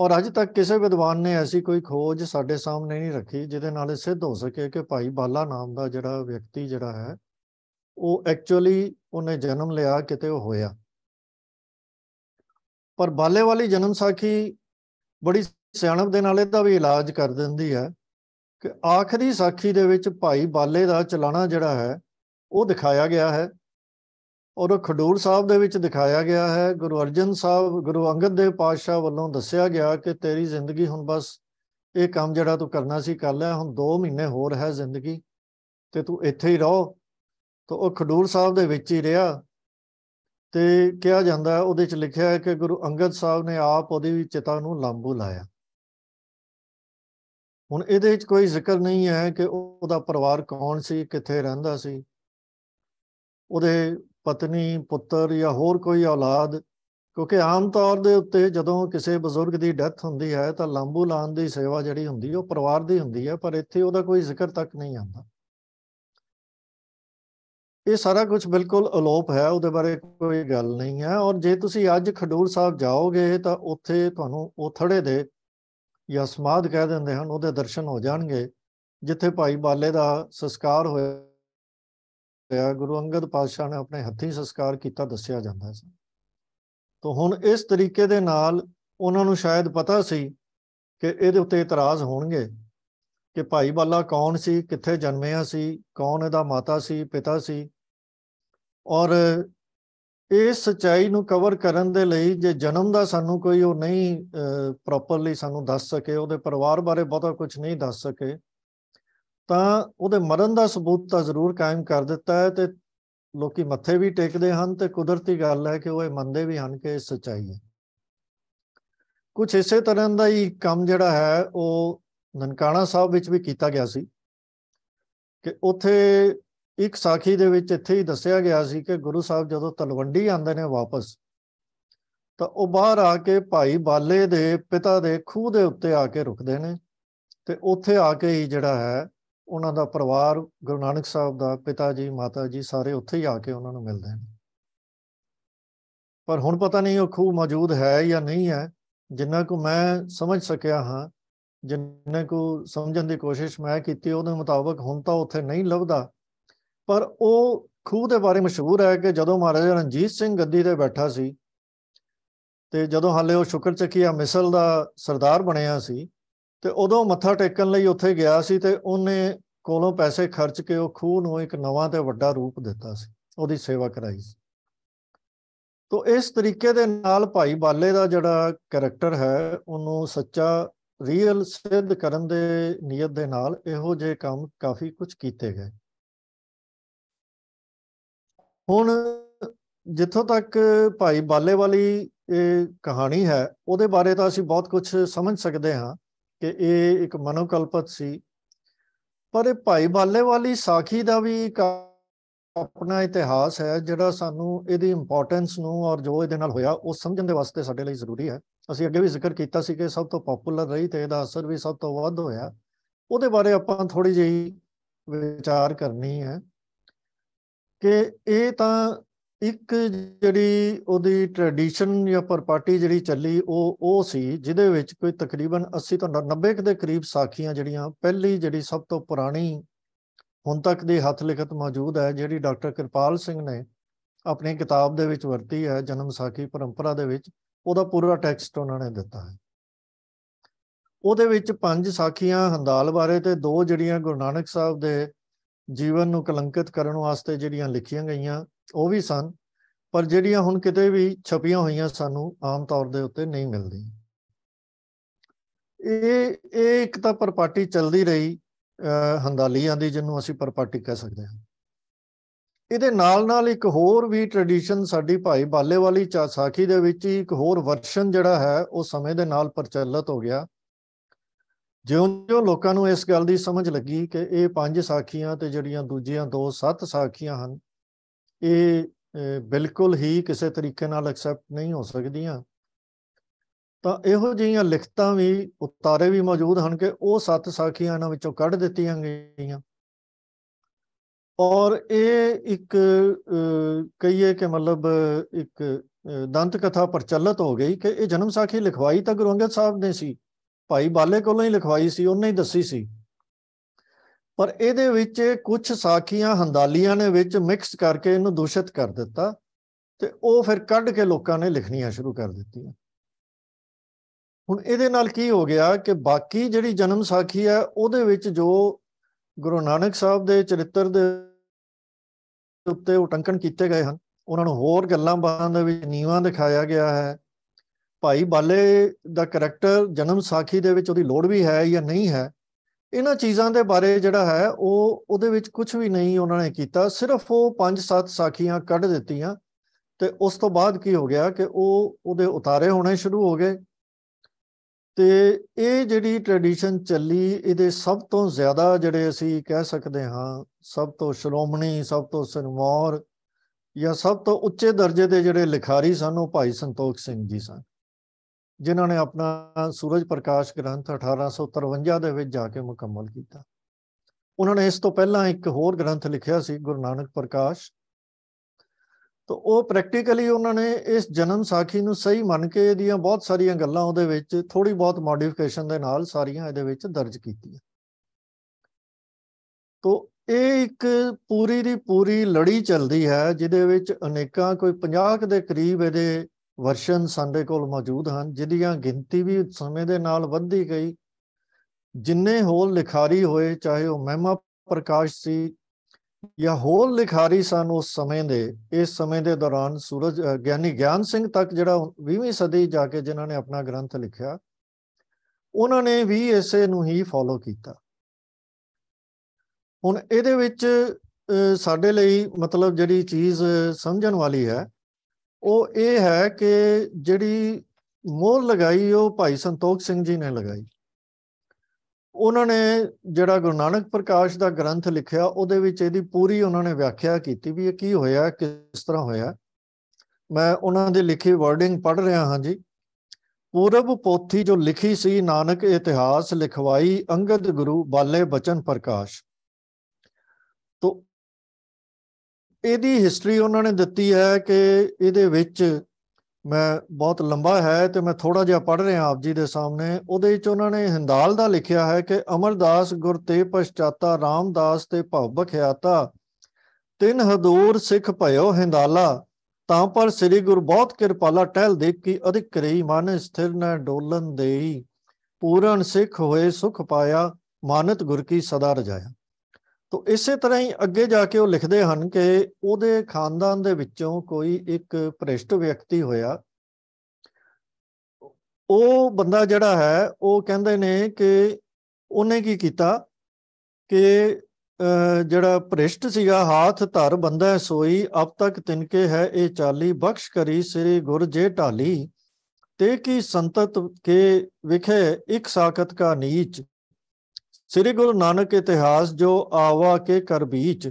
ਔਰ ਅੱਜ ਤੱਕ ਕਿਸੇ ਵਿਦਵਾਨ ਨੇ ਐਸੀ ਕੋਈ ਖੋਜ ਸਾਡੇ ਸਾਹਮਣੇ ਨਹੀਂ ਰੱਖੀ ਜਿਹਦੇ ਨਾਲ ਇਹ ਸਿੱਧ ਹੋ ਸਕੇ ਕਿ ਭਾਈ ਬਾਲਾ ਨਾਮ ਦਾ ਜਿਹੜਾ ਵਿਅਕਤੀ ਜਿਹੜਾ ਹੈ ਉਹ ਐਕਚੁਅਲੀ ਉਹਨੇ ਜਨਮ ਲਿਆ ਕਿਤੇ ਉਹ ਹੋਇਆ ਪਰ ਬਾਲੇ ਵਾਲੀ ਜਨਮ ਸਾਖੀ ਬੜੀ ਸਿਆਣਪ ਦੇ ਨਾਲ ਇਹਦਾ ਵੀ ਇਲਾਜ ਕਰ ਦਿੰਦੀ ਹੈ ਕਿ ਆਖਰੀ ਸਾਖੀ ਦੇ ਵਿੱਚ ਭਾਈ ਬਾਲੇ ਦਾ ਚਲਾਣਾ ਜਿਹੜਾ ਹੈ ਉਹ ਦਿਖਾਇਆ ਗਿਆ ਹੈ ਔਰ ਖਡੂਰ ਸਾਹਿਬ ਦੇ ਵਿੱਚ ਦਿਖਾਇਆ ਗਿਆ ਹੈ ਗੁਰੂ ਅਰਜਨ ਸਾਹਿਬ ਗੁਰੂ ਅੰਗਦ ਦੇਵ ਪਾਤਸ਼ਾਹ ਵੱਲੋਂ ਦੱਸਿਆ ਗਿਆ ਕਿ ਤੇਰੀ ਜ਼ਿੰਦਗੀ ਹੁਣ ਬਸ ਇਹ ਕੰਮ ਜਿਹੜਾ ਤੂੰ ਕਰਨਾ ਸੀ ਕਰ ਲਿਆ ਹੁਣ 2 ਮਹੀਨੇ ਹੋਰ ਹੈ ਜ਼ਿੰਦਗੀ ਤੇ ਤੂੰ ਇੱਥੇ ਹੀ ਰਹੋ ਤਾਂ ਉਹ ਖਡੂਰ ਸਾਹਿਬ ਦੇ ਵਿੱਚ ਹੀ ਰਿਹਾ ਤੇ ਕਿਹਾ ਜਾਂਦਾ ਉਹਦੇ ਚ ਲਿਖਿਆ ਹੈ ਕਿ ਗੁਰੂ ਅੰਗਦ ਸਾਹਿਬ ਨੇ ਆਪ ਉਹਦੀ ਵੀ ਚਿਤਾ ਨੂੰ ਲਾਂਬੂ ਲਾਇਆ ਹੁਣ ਇਹਦੇ ਵਿੱਚ ਕੋਈ ਜ਼ਿਕਰ ਨਹੀਂ ਹੈ ਕਿ ਉਹਦਾ ਪਰਿਵਾਰ ਕੌਣ ਸੀ ਕਿੱਥੇ ਰਹਿੰਦਾ ਸੀ ਉਹਦੇ ਪਤਨੀ ਪੁੱਤਰ ਜਾਂ ਹੋਰ ਕੋਈ ਔਲਾਦ ਕਿਉਂਕਿ ਆਮ ਤੌਰ ਦੇ ਉੱਤੇ ਜਦੋਂ ਕਿਸੇ ਬਜ਼ੁਰਗ ਦੀ ਡੈਥ ਹੁੰਦੀ ਹੈ ਤਾਂ ਲਾਂਬੂ ਲਾਣ ਦੀ ਸੇਵਾ ਜਿਹੜੀ ਹੁੰਦੀ ਉਹ ਪਰਿਵਾਰ ਦੀ ਹੁੰਦੀ ਹੈ ਪਰ ਇੱਥੇ ਉਹਦਾ ਕੋਈ ਜ਼ਿਕਰ ਤੱਕ ਨਹੀਂ ਆਉਂਦਾ ਇਹ ਸਾਰਾ ਕੁਝ ਬਿਲਕੁਲ ਅਲੋਪ ਹੈ ਉਹਦੇ ਬਾਰੇ ਕੋਈ ਗੱਲ ਨਹੀਂ ਹੈ ਔਰ ਜੇ ਤੁਸੀਂ ਅੱਜ ਖਡੂਰ ਸਾਹਿਬ ਜਾਓਗੇ ਤਾਂ ਉੱਥੇ ਤੁਹਾਨੂੰ ਉਥੜੇ ਦੇ ਜਾਂ ਸਮਾਦ ਕਹਿ ਦਿੰਦੇ ਹਨ ਉਹਦੇ ਦਰਸ਼ਨ ਹੋ ਜਾਣਗੇ ਜਿੱਥੇ ਭਾਈ ਬਾਲੇ ਦਾ ਸੰਸਕਾਰ ਹੋਇਆ ਗੁਰੂ ਅੰਗਦ ਪਾਤਸ਼ਾਹ ਨੇ ਆਪਣੇ ਹੱਥੀਂ ਸੰਸਕਾਰ ਕੀਤਾ ਦੱਸਿਆ ਜਾਂਦਾ ਸੀ ਤਾਂ ਹੁਣ ਇਸ ਤਰੀਕੇ ਦੇ ਨਾਲ ਉਹਨਾਂ ਨੂੰ ਸ਼ਾਇਦ ਪਤਾ ਸੀ ਕਿ ਇਹਦੇ ਉੱਤੇ ਇਤਰਾਜ਼ ਹੋਣਗੇ ਕਿ ਭਾਈ ਬਾਲਾ ਕੌਣ ਸੀ ਕਿੱਥੇ ਜਨਮਿਆ ਸੀ ਕੌਣ ਇਹਦਾ ਮਾਤਾ ਸੀ ਪਿਤਾ ਸੀ ਔਰ ਇਸ ਸਚਾਈ ਨੂੰ ਕਵਰ ਕਰਨ ਦੇ ਲਈ ਜੇ ਜਨਮ ਦਾ ਸਾਨੂੰ ਕੋਈ ਉਹ ਨਹੀਂ ਪ੍ਰੋਪਰਲੀ ਸਾਨੂੰ ਦੱਸ ਸਕੇ ਉਹਦੇ ਪਰਿਵਾਰ ਬਾਰੇ ਬਹੁਤਾ ਕੁਝ ਨਹੀਂ ਦੱਸ ਸਕੇ ਤਾਂ ਉਹਦੇ ਮਰਨ ਦਾ ਸਬੂਤ ਤਾਂ ਜ਼ਰੂਰ ਕਾਇਮ ਕਰ ਦਿੱਤਾ ਹੈ ਤੇ ਲੋਕੀ ਮੱਥੇ ਵੀ ਟੇਕਦੇ ਹਨ ਤੇ ਕੁਦਰਤੀ ਗੱਲ ਹੈ ਕਿ ਉਹ ਇਹ ਮੰਨਦੇ ਵੀ ਹਨ ਕਿ ਇਹ ਸਚਾਈ ਹੈ ਕੁਝ ਇਸੇ ਤਰ੍ਹਾਂ ਦਾ ਹੀ ਕੰਮ ਜਿਹੜਾ ਹੈ ਉਹ ਨਨਕਾਣਾ ਸਾਹਿਬ ਵਿੱਚ ਵੀ ਕੀਤਾ ਗਿਆ ਸੀ ਕਿ ਉੱਥੇ ਇੱਕ ਸਾਖੀ ਦੇ ਵਿੱਚ ਇੱਥੇ ਹੀ ਦੱਸਿਆ ਗਿਆ ਸੀ ਕਿ ਗੁਰੂ ਸਾਹਿਬ ਜਦੋਂ ਤਲਵੰਡੀ ਆਉਂਦੇ ਨੇ ਵਾਪਸ ਤਾਂ ਉਹ ਬਾਹਰ ਆ ਕੇ ਭਾਈ ਬਾਲੇ ਦੇ ਪਿਤਾ ਦੇ ਖੂਹ ਦੇ ਉੱਤੇ ਆ ਕੇ ਰੁਕਦੇ ਨੇ ਤੇ ਉੱਥੇ ਆ ਕੇ ਹੀ ਜਿਹੜਾ ਹੈ ਉਹਨਾਂ ਦਾ ਪਰਿਵਾਰ ਗੁਰੂ ਨਾਨਕ ਸਾਹਿਬ ਦਾ ਪਿਤਾ ਜੀ ਮਾਤਾ ਜੀ ਸਾਰੇ ਉੱਥੇ ਹੀ ਆ ਕੇ ਉਹਨਾਂ ਨੂੰ ਮਿਲਦੇ ਨੇ ਪਰ ਹੁਣ ਪਤਾ ਨਹੀਂ ਉਹ ਖੂਹ ਮੌਜੂਦ ਹੈ ਜਾਂ ਨਹੀਂ ਹੈ ਜਿੰਨਾ ਕੋ ਮੈਂ ਸਮਝ ਸਕਿਆ ਹਾਂ ਜਿੰਨੇ ਕੋ ਸਮਝਣ ਦੀ ਕੋਸ਼ਿਸ਼ ਮੈਂ ਕੀਤੀ ਉਹਦੇ ਮੁਤਾਬਕ ਹੁਣ ਤਾਂ ਉੱਥੇ ਨਹੀਂ ਲੱਭਦਾ ਪਰ ਉਹ ਖੂਹ ਦੇ ਬਾਰੇ ਮਸ਼ਹੂਰ ਹੈ ਕਿ ਜਦੋਂ ਮਹਾਰਾਜਾ ਰਣਜੀਤ ਸਿੰਘ ਗੱਦੀ ਤੇ ਬੈਠਾ ਸੀ ਤੇ ਜਦੋਂ ਹਾਲੇ ਉਹ ਸ਼ੁਕਰ ਚੱਕੀਆ ਮਿਸਲ ਦਾ ਸਰਦਾਰ ਬਣਿਆ ਸੀ ਤੇ ਉਦੋਂ ਮੱਥਾ ਟੇਕਣ ਲਈ ਉੱਥੇ ਗਿਆ ਸੀ ਤੇ ਉਹਨੇ ਕੋਲੋਂ ਪੈਸੇ ਖਰਚ ਕੇ ਉਹ ਖੂਹ ਨੂੰ ਇੱਕ ਨਵਾਂ ਤੇ ਵੱਡਾ ਰੂਪ ਦਿੱਤਾ ਸੀ ਉਹਦੀ ਸੇਵਾ ਕਰਾਈ ਸੀ ਤੋਂ ਇਸ ਤਰੀਕੇ ਦੇ ਨਾਲ ਭਾਈ ਬਾਲੇ ਦਾ ਜਿਹੜਾ ਕੈਰੈਕਟਰ ਹੈ ਉਹਨੂੰ ਸੱਚਾ ਰੀਅਲ ਸਿੱਧ ਕਰਨ ਦੇ ਨੀਅਤ ਦੇ ਨਾਲ ਇਹੋ ਜਿਹੇ ਕੰਮ ਕਾਫੀ ਕੁਝ ਕੀਤੇ ਗਏ ਹੁਣ ਜਿੱਥੋਂ ਤੱਕ ਭਾਈ ਬਾਲੇ ਵਾਲੀ ਕਹਾਣੀ ਹੈ ਉਹਦੇ ਬਾਰੇ ਤਾਂ ਅਸੀਂ ਬਹੁਤ ਕੁਝ ਸਮਝ ਸਕਦੇ ਹਾਂ ਕਿ ਇਹ ਇੱਕ ਮਨੋਕਲਪਤ ਸੀ ਪਰ ਇਹ ਭਾਈ ਬਾਲੇ ਵਾਲੀ ਸਾਖੀ ਦਾ ਵੀ ਆਪਣਾ ਇਤਿਹਾਸ ਹੈ ਜਿਹੜਾ ਸਾਨੂੰ ਇਹਦੀ ਇੰਪੋਰਟੈਂਸ ਨੂੰ ਔਰ ਜੋ ਇਹਦੇ ਨਾਲ ਹੋਇਆ ਉਹ ਸਮਝਣ ਦੇ ਵਾਸਤੇ ਸਾਡੇ ਲਈ ਜ਼ਰੂਰੀ ਹੈ ਅਸੀਂ ਅੱਗੇ ਵੀ ਜ਼ਿਕਰ ਕੀਤਾ ਸੀ ਕਿ ਸਭ ਤੋਂ ਪਪੂਲਰ ਰਹੀ ਤੇ ਇਹਦਾ ਅਸਰ ਵੀ ਸਭ ਤੋਂ ਵੱਧ ਹੋਇਆ ਉਹਦੇ ਬਾਰੇ ਆਪਾਂ ਥੋੜੀ ਜਿਹੀ ਵਿਚਾਰ ਕਰਨੀ ਹੈ ਕਿ ਇਹ ਤਾਂ ਇੱਕ ਜਿਹੜੀ ਉਹਦੀ ਟ੍ਰੈਡੀਸ਼ਨ ਜਾਂ ਪਰਪਾਟੀ ਜਿਹੜੀ ਚੱਲੀ ਉਹ ਉਹ ਸੀ ਜਿਹਦੇ ਵਿੱਚ ਕੋਈ ਤਕਰੀਬਨ 80 ਤੋਂ 90 ਦੇ ਕਰੀਬ ਸਾਖੀਆਂ ਜਿਹੜੀਆਂ ਪਹਿਲੀ ਜਿਹੜੀ ਸਭ ਤੋਂ ਪੁਰਾਣੀ ਹੁਣ ਤੱਕ ਦੇ ਹੱਥ ਲਿਖਤ ਮੌਜੂਦ ਹੈ ਜਿਹੜੀ ਡਾਕਟਰ ਕਿਰਪਾਲ ਸਿੰਘ ਨੇ ਆਪਣੀ ਕਿਤਾਬ ਦੇ ਵਿੱਚ ਵਰਤੀ ਹੈ ਜਨਮ ਸਾਖੀ ਪਰੰਪਰਾ ਦੇ ਵਿੱਚ ਉਹਦਾ ਪੂਰਾ ਟੈਕਸਟ ਉਹਨਾਂ ਨੇ ਦਿੱਤਾ ਹੈ ਉਹਦੇ ਵਿੱਚ ਪੰਜ ਸਾਖੀਆਂ ਹੰਦਾਲ ਬਾਰੇ ਤੇ ਦੋ ਜਿਹੜੀਆਂ ਗੁਰੂ ਨਾਨਕ ਸਾਹਿਬ ਦੇ ਜੀਵਨ ਨੂੰ ਕਲੰਕਿਤ ਕਰਨ ਵਾਸਤੇ ਜਿਹੜੀਆਂ ਲਿਖੀਆਂ ਗਈਆਂ ਉਹ ਵੀ ਸਨ ਪਰ ਜਿਹੜੀਆਂ ਹੁਣ ਕਿਤੇ ਵੀ ਛਪੀਆਂ ਹੋਈਆਂ ਸਾਨੂੰ ਆਮ ਤੌਰ ਦੇ ਉੱਤੇ ਨਹੀਂ ਮਿਲਦੀਆਂ ਇਹ ਇਹ ਇੱਕ ਤਾਂ ਪਰਪਾਟੀ ਚੱਲਦੀ ਰਹੀ ਹੰਦਾਲੀਆਂ ਦੀ ਜਿਹਨੂੰ ਅਸੀਂ ਪਰਪਾਟੀ ਕਹਿ ਸਕਦੇ ਹਾਂ ਇਹਦੇ ਨਾਲ ਨਾਲ ਇੱਕ ਹੋਰ ਵੀ ਟ੍ਰੈਡੀਸ਼ਨ ਸਾਡੀ ਭਾਈ ਬਾਲੇ ਵਾਲੀ ਸਾਖੀ ਦੇ ਵਿੱਚ ਇੱਕ ਹੋਰ ਵਰਸ਼ਨ ਜਿਹੜਾ ਹੈ ਉਹ ਸਮੇਂ ਦੇ ਨਾਲ ਪ੍ਰਚਲਿਤ ਹੋ ਗਿਆ ਜਿਉਂ-ਜਿਉਂ ਲੋਕਾਂ ਨੂੰ ਇਸ ਗੱਲ ਦੀ ਸਮਝ ਲੱਗੀ ਕਿ ਇਹ ਪੰਜ ਸਾਖੀਆਂ ਤੇ ਜਿਹੜੀਆਂ ਦੂਜੀਆਂ ਦੋ ਸੱਤ ਸਾਖੀਆਂ ਹਨ ਇਹ ਬਿਲਕੁਲ ਹੀ ਕਿਸੇ ਤਰੀਕੇ ਨਾਲ ਐਕਸੈਪਟ ਨਹੀਂ ਹੋ ਸਕਦੀਆਂ ਤਾਂ ਇਹੋ ਜਿਹੀਆਂ ਲਿਖਤਾਂ ਵੀ ਉਤਾਰੇ ਵੀ ਮੌਜੂਦ ਹਨ ਕਿ ਉਹ ਸੱਤ ਸਾਖੀਆਂ ਇਹਨਾਂ ਵਿੱਚੋਂ ਕੱਢ ਦਿੱਤੀਆਂ ਗਈਆਂ ਔਰ ਇਹ ਇੱਕ ਕਹੀਏ ਕਿ ਮਤਲਬ ਇੱਕ ਦੰਤ ਕਥਾ ਪ੍ਰਚਲਿਤ ਹੋ ਗਈ ਕਿ ਇਹ ਜਨਮ ਸਾਖੀ ਲਿਖਵਾਈ ਤਾਂ ਗੁਰੂ ਅੰਗਦ ਸਾਹਿਬ ਨੇ ਸੀ ਭਾਈ ਬਾਲੇ ਕੋਲੋਂ ਹੀ ਲਿਖਵਾਈ ਸੀ ਉਹਨੇ ਹੀ ਦੱਸੀ ਸੀ ਪਰ ਇਹਦੇ ਵਿੱਚ ਕੁਝ ਸਾਖੀਆਂ ਹੰਦਾਲੀਆਂ ਨੇ ਵਿੱਚ ਮਿਕਸ ਕਰਕੇ ਇਹਨੂੰ ਦੂਸ਼ਿਤ ਕਰ ਦਿੱਤਾ ਤੇ ਉਹ ਫਿਰ ਕੱਢ ਕੇ ਲੋਕਾਂ ਨੇ ਲਿਖਣੀਆਂ ਸ਼ੁਰੂ ਕਰ ਦਿੱਤੀਆਂ ਹੁਣ ਇਹਦੇ ਨਾਲ ਕੀ ਹੋ ਗਿਆ ਕਿ ਬਾਕੀ ਜਿਹੜੀ ਜਨਮ ਸਾਖੀ ਹੈ ਉਹਦੇ ਵਿੱਚ ਜੋ ਗੁਰੂ ਨਾਨਕ ਸਾਹਿਬ ਦੇ ਚਰਿੱਤਰ ਦੇ ਉੱਤੇ ਉਟੰਕਣ ਕੀਤੇ ਗਏ ਹਨ ਉਹਨਾਂ ਨੂੰ ਹੋਰ ਗੱਲਾਂ ਬਾਤਾਂ ਦੇ ਵਿੱਚ ਨੀਵਾਂ ਦਿਖਾਇਆ ਗਿਆ ਹੈ ਭਾਈ ਬਾਲੇ ਦਾ ਕੈਰੈਕਟਰ ਜਨਮ ਸਾਖੀ ਦੇ ਵਿੱਚ ਉਹਦੀ ਲੋੜ ਵੀ ਹੈ ਜਾਂ ਨਹੀਂ ਹੈ ਇਹਨਾਂ ਚੀਜ਼ਾਂ ਦੇ ਬਾਰੇ ਜਿਹੜਾ ਹੈ ਉਹ ਉਹਦੇ ਵਿੱਚ ਕੁਝ ਵੀ ਨਹੀਂ ਉਹਨਾਂ ਨੇ ਕੀਤਾ ਸਿਰਫ ਉਹ 5-7 ਸਾਖੀਆਂ ਕੱਢ ਦਿੱਤੀਆਂ ਤੇ ਉਸ ਤੋਂ ਬਾਅਦ ਕੀ ਹੋ ਗਿਆ ਕਿ ਉਹ ਉਹਦੇ ਉਤਾਰੇ ਹੋਣੇ ਸ਼ੁਰੂ ਹੋ ਗਏ ਤੇ ਇਹ ਜਿਹੜੀ ਟ੍ਰੈਡੀਸ਼ਨ ਚੱਲੀ ਇਹਦੇ ਸਭ ਤੋਂ ਜ਼ਿਆਦਾ ਜਿਹੜੇ ਅਸੀਂ ਕਹਿ ਸਕਦੇ ਹਾਂ ਸਭ ਤੋਂ ਸ਼ਰੋਮਣੀ ਸਭ ਤੋਂ ਸਨਮੋਰ ਜਾਂ ਸਭ ਤੋਂ ਉੱਚੇ ਦਰਜੇ ਦੇ ਜਿਹੜੇ ਲਿਖਾਰੀ ਸਨ ਉਹ ਭਾਈ ਸੰਤੋਖ ਸਿੰਘ ਜੀ ਸਨ ਜਿਨ੍ਹਾਂ ਨੇ ਆਪਣਾ ਸੂਰਜ ਪ੍ਰਕਾਸ਼ ਗ੍ਰੰਥ 1853 ਦੇ ਵਿੱਚ ਜਾ ਕੇ ਮੁਕੰਮਲ ਕੀਤਾ ਉਹਨਾਂ ਨੇ ਇਸ ਤੋਂ ਪਹਿਲਾਂ ਇੱਕ ਹੋਰ ਗ੍ਰੰਥ ਲਿਖਿਆ ਸੀ ਗੁਰੂ ਨਾਨਕ ਪ੍ਰਕਾਸ਼ ਤੋ ਉਹ ਪ੍ਰੈਕਟੀਕਲੀ ਉਹਨਾਂ ਨੇ ਇਸ ਜਨਮ ਸਾਖੀ ਨੂੰ ਸਹੀ ਮੰਨ ਕੇ ਇਹਦੀਆਂ ਬਹੁਤ ਸਾਰੀਆਂ ਗੱਲਾਂ ਉਹਦੇ ਵਿੱਚ ਥੋੜੀ ਬਹੁਤ ਮੋਡੀਫਿਕੇਸ਼ਨ ਦੇ ਨਾਲ ਸਾਰੀਆਂ ਇਹਦੇ ਵਿੱਚ ਦਰਜ ਕੀਤੀਆਂ ਤੋ ਇਹ ਇੱਕ ਪੂਰੀ ਦੀ ਪੂਰੀ ਲੜੀ ਚੱਲਦੀ ਹੈ ਜਿਹਦੇ ਵਿੱਚ ਅਨੇਕਾਂ ਕੋਈ 50 ਦੇ ਕਰੀਬ ਇਹਦੇ ਵਰਸ਼ਨ ਸਾਡੇ ਕੋਲ ਮੌਜੂਦ ਹਨ ਜਿਹਦੀਆਂ ਗਿਣਤੀ ਵੀ ਸਮੇਂ ਦੇ ਨਾਲ ਵਧਦੀ ਗਈ ਜਿੰਨੇ ਹੋਰ ਲਿਖਾਰੀ ਹੋਏ ਚਾਹੇ ਉਹ ਮਹਿਮਾ ਪ੍ਰਕਾਸ਼ ਸੀ ਹੋਰ ਲਿਖਾਰੀ ਸਨ ਉਸ ਸਮੇਂ ਦੇ ਇਸ ਸਮੇਂ ਦੇ ਦੌਰਾਨ ਸੂਰਜ ਗਿਆਨੀ ਗਿਆਨ ਸਿੰਘ ਤੱਕ ਜਿਹੜਾ 20ਵੀਂ ਸਦੀ ਜਾ ਕੇ ਜਿਨ੍ਹਾਂ ਨੇ ਆਪਣਾ ਗ੍ਰੰਥ ਲਿਖਿਆ ਉਹਨਾਂ ਨੇ ਵੀ ਇਸੇ ਨੂੰ ਹੀ ਫੋਲੋ ਕੀਤਾ ਹੁਣ ਇਹਦੇ ਵਿੱਚ ਸਾਡੇ ਲਈ ਮਤਲਬ ਜਿਹੜੀ ਚੀਜ਼ ਸਮਝਣ ਵਾਲੀ ਹੈ ਉਹ ਇਹ ਹੈ ਕਿ ਜਿਹੜੀ ਮੋਹਰ ਲਗਾਈ ਉਹ ਭਾਈ ਸੰਤੋਖ ਸਿੰਘ ਜੀ ਨੇ ਲਗਾਈ ਉਹਨਾਂ ਨੇ ਜਿਹੜਾ ਗੁਰੂ ਨਾਨਕ ਪ੍ਰਕਾਸ਼ ਦਾ ਗ੍ਰੰਥ ਲਿਖਿਆ ਉਹਦੇ ਵਿੱਚ ਇਹਦੀ ਪੂਰੀ ਉਹਨਾਂ ਨੇ ਵਿਆਖਿਆ ਕੀਤੀ ਵੀ ਇਹ ਕੀ ਹੋਇਆ ਕਿਸ ਤਰ੍ਹਾਂ ਹੋਇਆ ਮੈਂ ਉਹਨਾਂ ਦੇ ਲਿਖੀ ਵਰਡਿੰਗ ਪੜ ਰਿਹਾ ਹਾਂ ਜੀ ਪੂਰਬ ਪੋਥੀ ਜੋ ਲਿਖੀ ਸੀ ਨਾਨਕ ਇਤਿਹਾਸ ਲਿਖਵਾਈ ਅੰਗਦ ਗੁਰੂ ਬਾਲੇ ਬਚਨ ਪ੍ਰਕਾਸ਼ ਤੋਂ ਇਹਦੀ ਹਿਸਟਰੀ ਉਹਨਾਂ ਨੇ ਦਿੱਤੀ ਹੈ ਕਿ ਇਹਦੇ ਵਿੱਚ ਮੈਂ ਬਹੁਤ ਲੰਬਾ ਹੈ ਤੇ ਮੈਂ ਥੋੜਾ ਜਿਹਾ ਪੜ ਰਿਹਾ ਆਪ ਜੀ ਦੇ ਸਾਹਮਣੇ ਉਹਦੇ ਵਿੱਚ ਉਹਨਾਂ ਨੇ ਹਿੰਦਾਲ ਦਾ ਲਿਖਿਆ ਹੈ ਕਿ ਅਮਰਦਾਸ ਗੁਰ ਤੇ ਪਛਤਾਤਾ ਰਾਮਦਾਸ ਤੇ ਭਵ ਬਖਿਆਤਾ ਤਿੰਨ ਹਦੂਰ ਸਿੱਖ ਭਇਓ ਹਿੰਦਾਲਾ ਤਾਂ ਪਰ ਸ੍ਰੀ ਗੁਰ ਬਹੁਤ ਕਿਰਪਾਲਾ ਟਹਿਲ ਦੇ ਕੀ ਅਧਿਕ ਕਰਈ ਮਨ ਸਥਿਰ ਨਾ ਡੋਲਨ ਦੇਈ ਪੂਰਨ ਸਿੱਖ ਹੋਏ ਸੁਖ ਪਾਇਆ ਮਾਨਤ ਗੁਰ ਕੀ ਸਦਾ ਰਜਾਇਆ ਤੋ ਇਸੇ ਤਰ੍ਹਾਂ ਹੀ ਅੱਗੇ ਜਾ ਕੇ ਉਹ ਲਿਖਦੇ ਹਨ ਕਿ ਉਹਦੇ ਖਾਨਦਾਨ ਦੇ ਵਿੱਚੋਂ ਕੋਈ ਇੱਕ ਭ੍ਰਿਸ਼ਟ ਵਿਅਕਤੀ ਹੋਇਆ ਉਹ ਬੰਦਾ ਜਿਹੜਾ ਹੈ ਉਹ ਕਹਿੰਦੇ ਨੇ ਕਿ ਉਹਨੇ ਕੀ ਕੀਤਾ ਕਿ ਜਿਹੜਾ ਭ੍ਰਿਸ਼ਟ ਸੀਗਾ ਹੱਥ ਧਰ ਬੰਦਾ ਸੋਈ ਅਬ ਤੱਕ ਤਿਨਕੇ ਹੈ ਇਹ ਚਾਲੀ ਬਖਸ਼ ਕਰੀ ਸ੍ਰੀ ਗੁਰ ਜੇ ਢਾਲੀ ਤੇ ਕੀ ਸੰਤਤ ਕੇ ਵਿਖੇ ਇੱਕ ਸਾਖਤ ਕਾ ਨੀਚ ਸ੍ਰੀ ਗੁਰੂ ਨਾਨਕ ਇਤਿਹਾਸ ਜੋ ਆਵਾ ਕੇ ਕਰ ਵਿੱਚ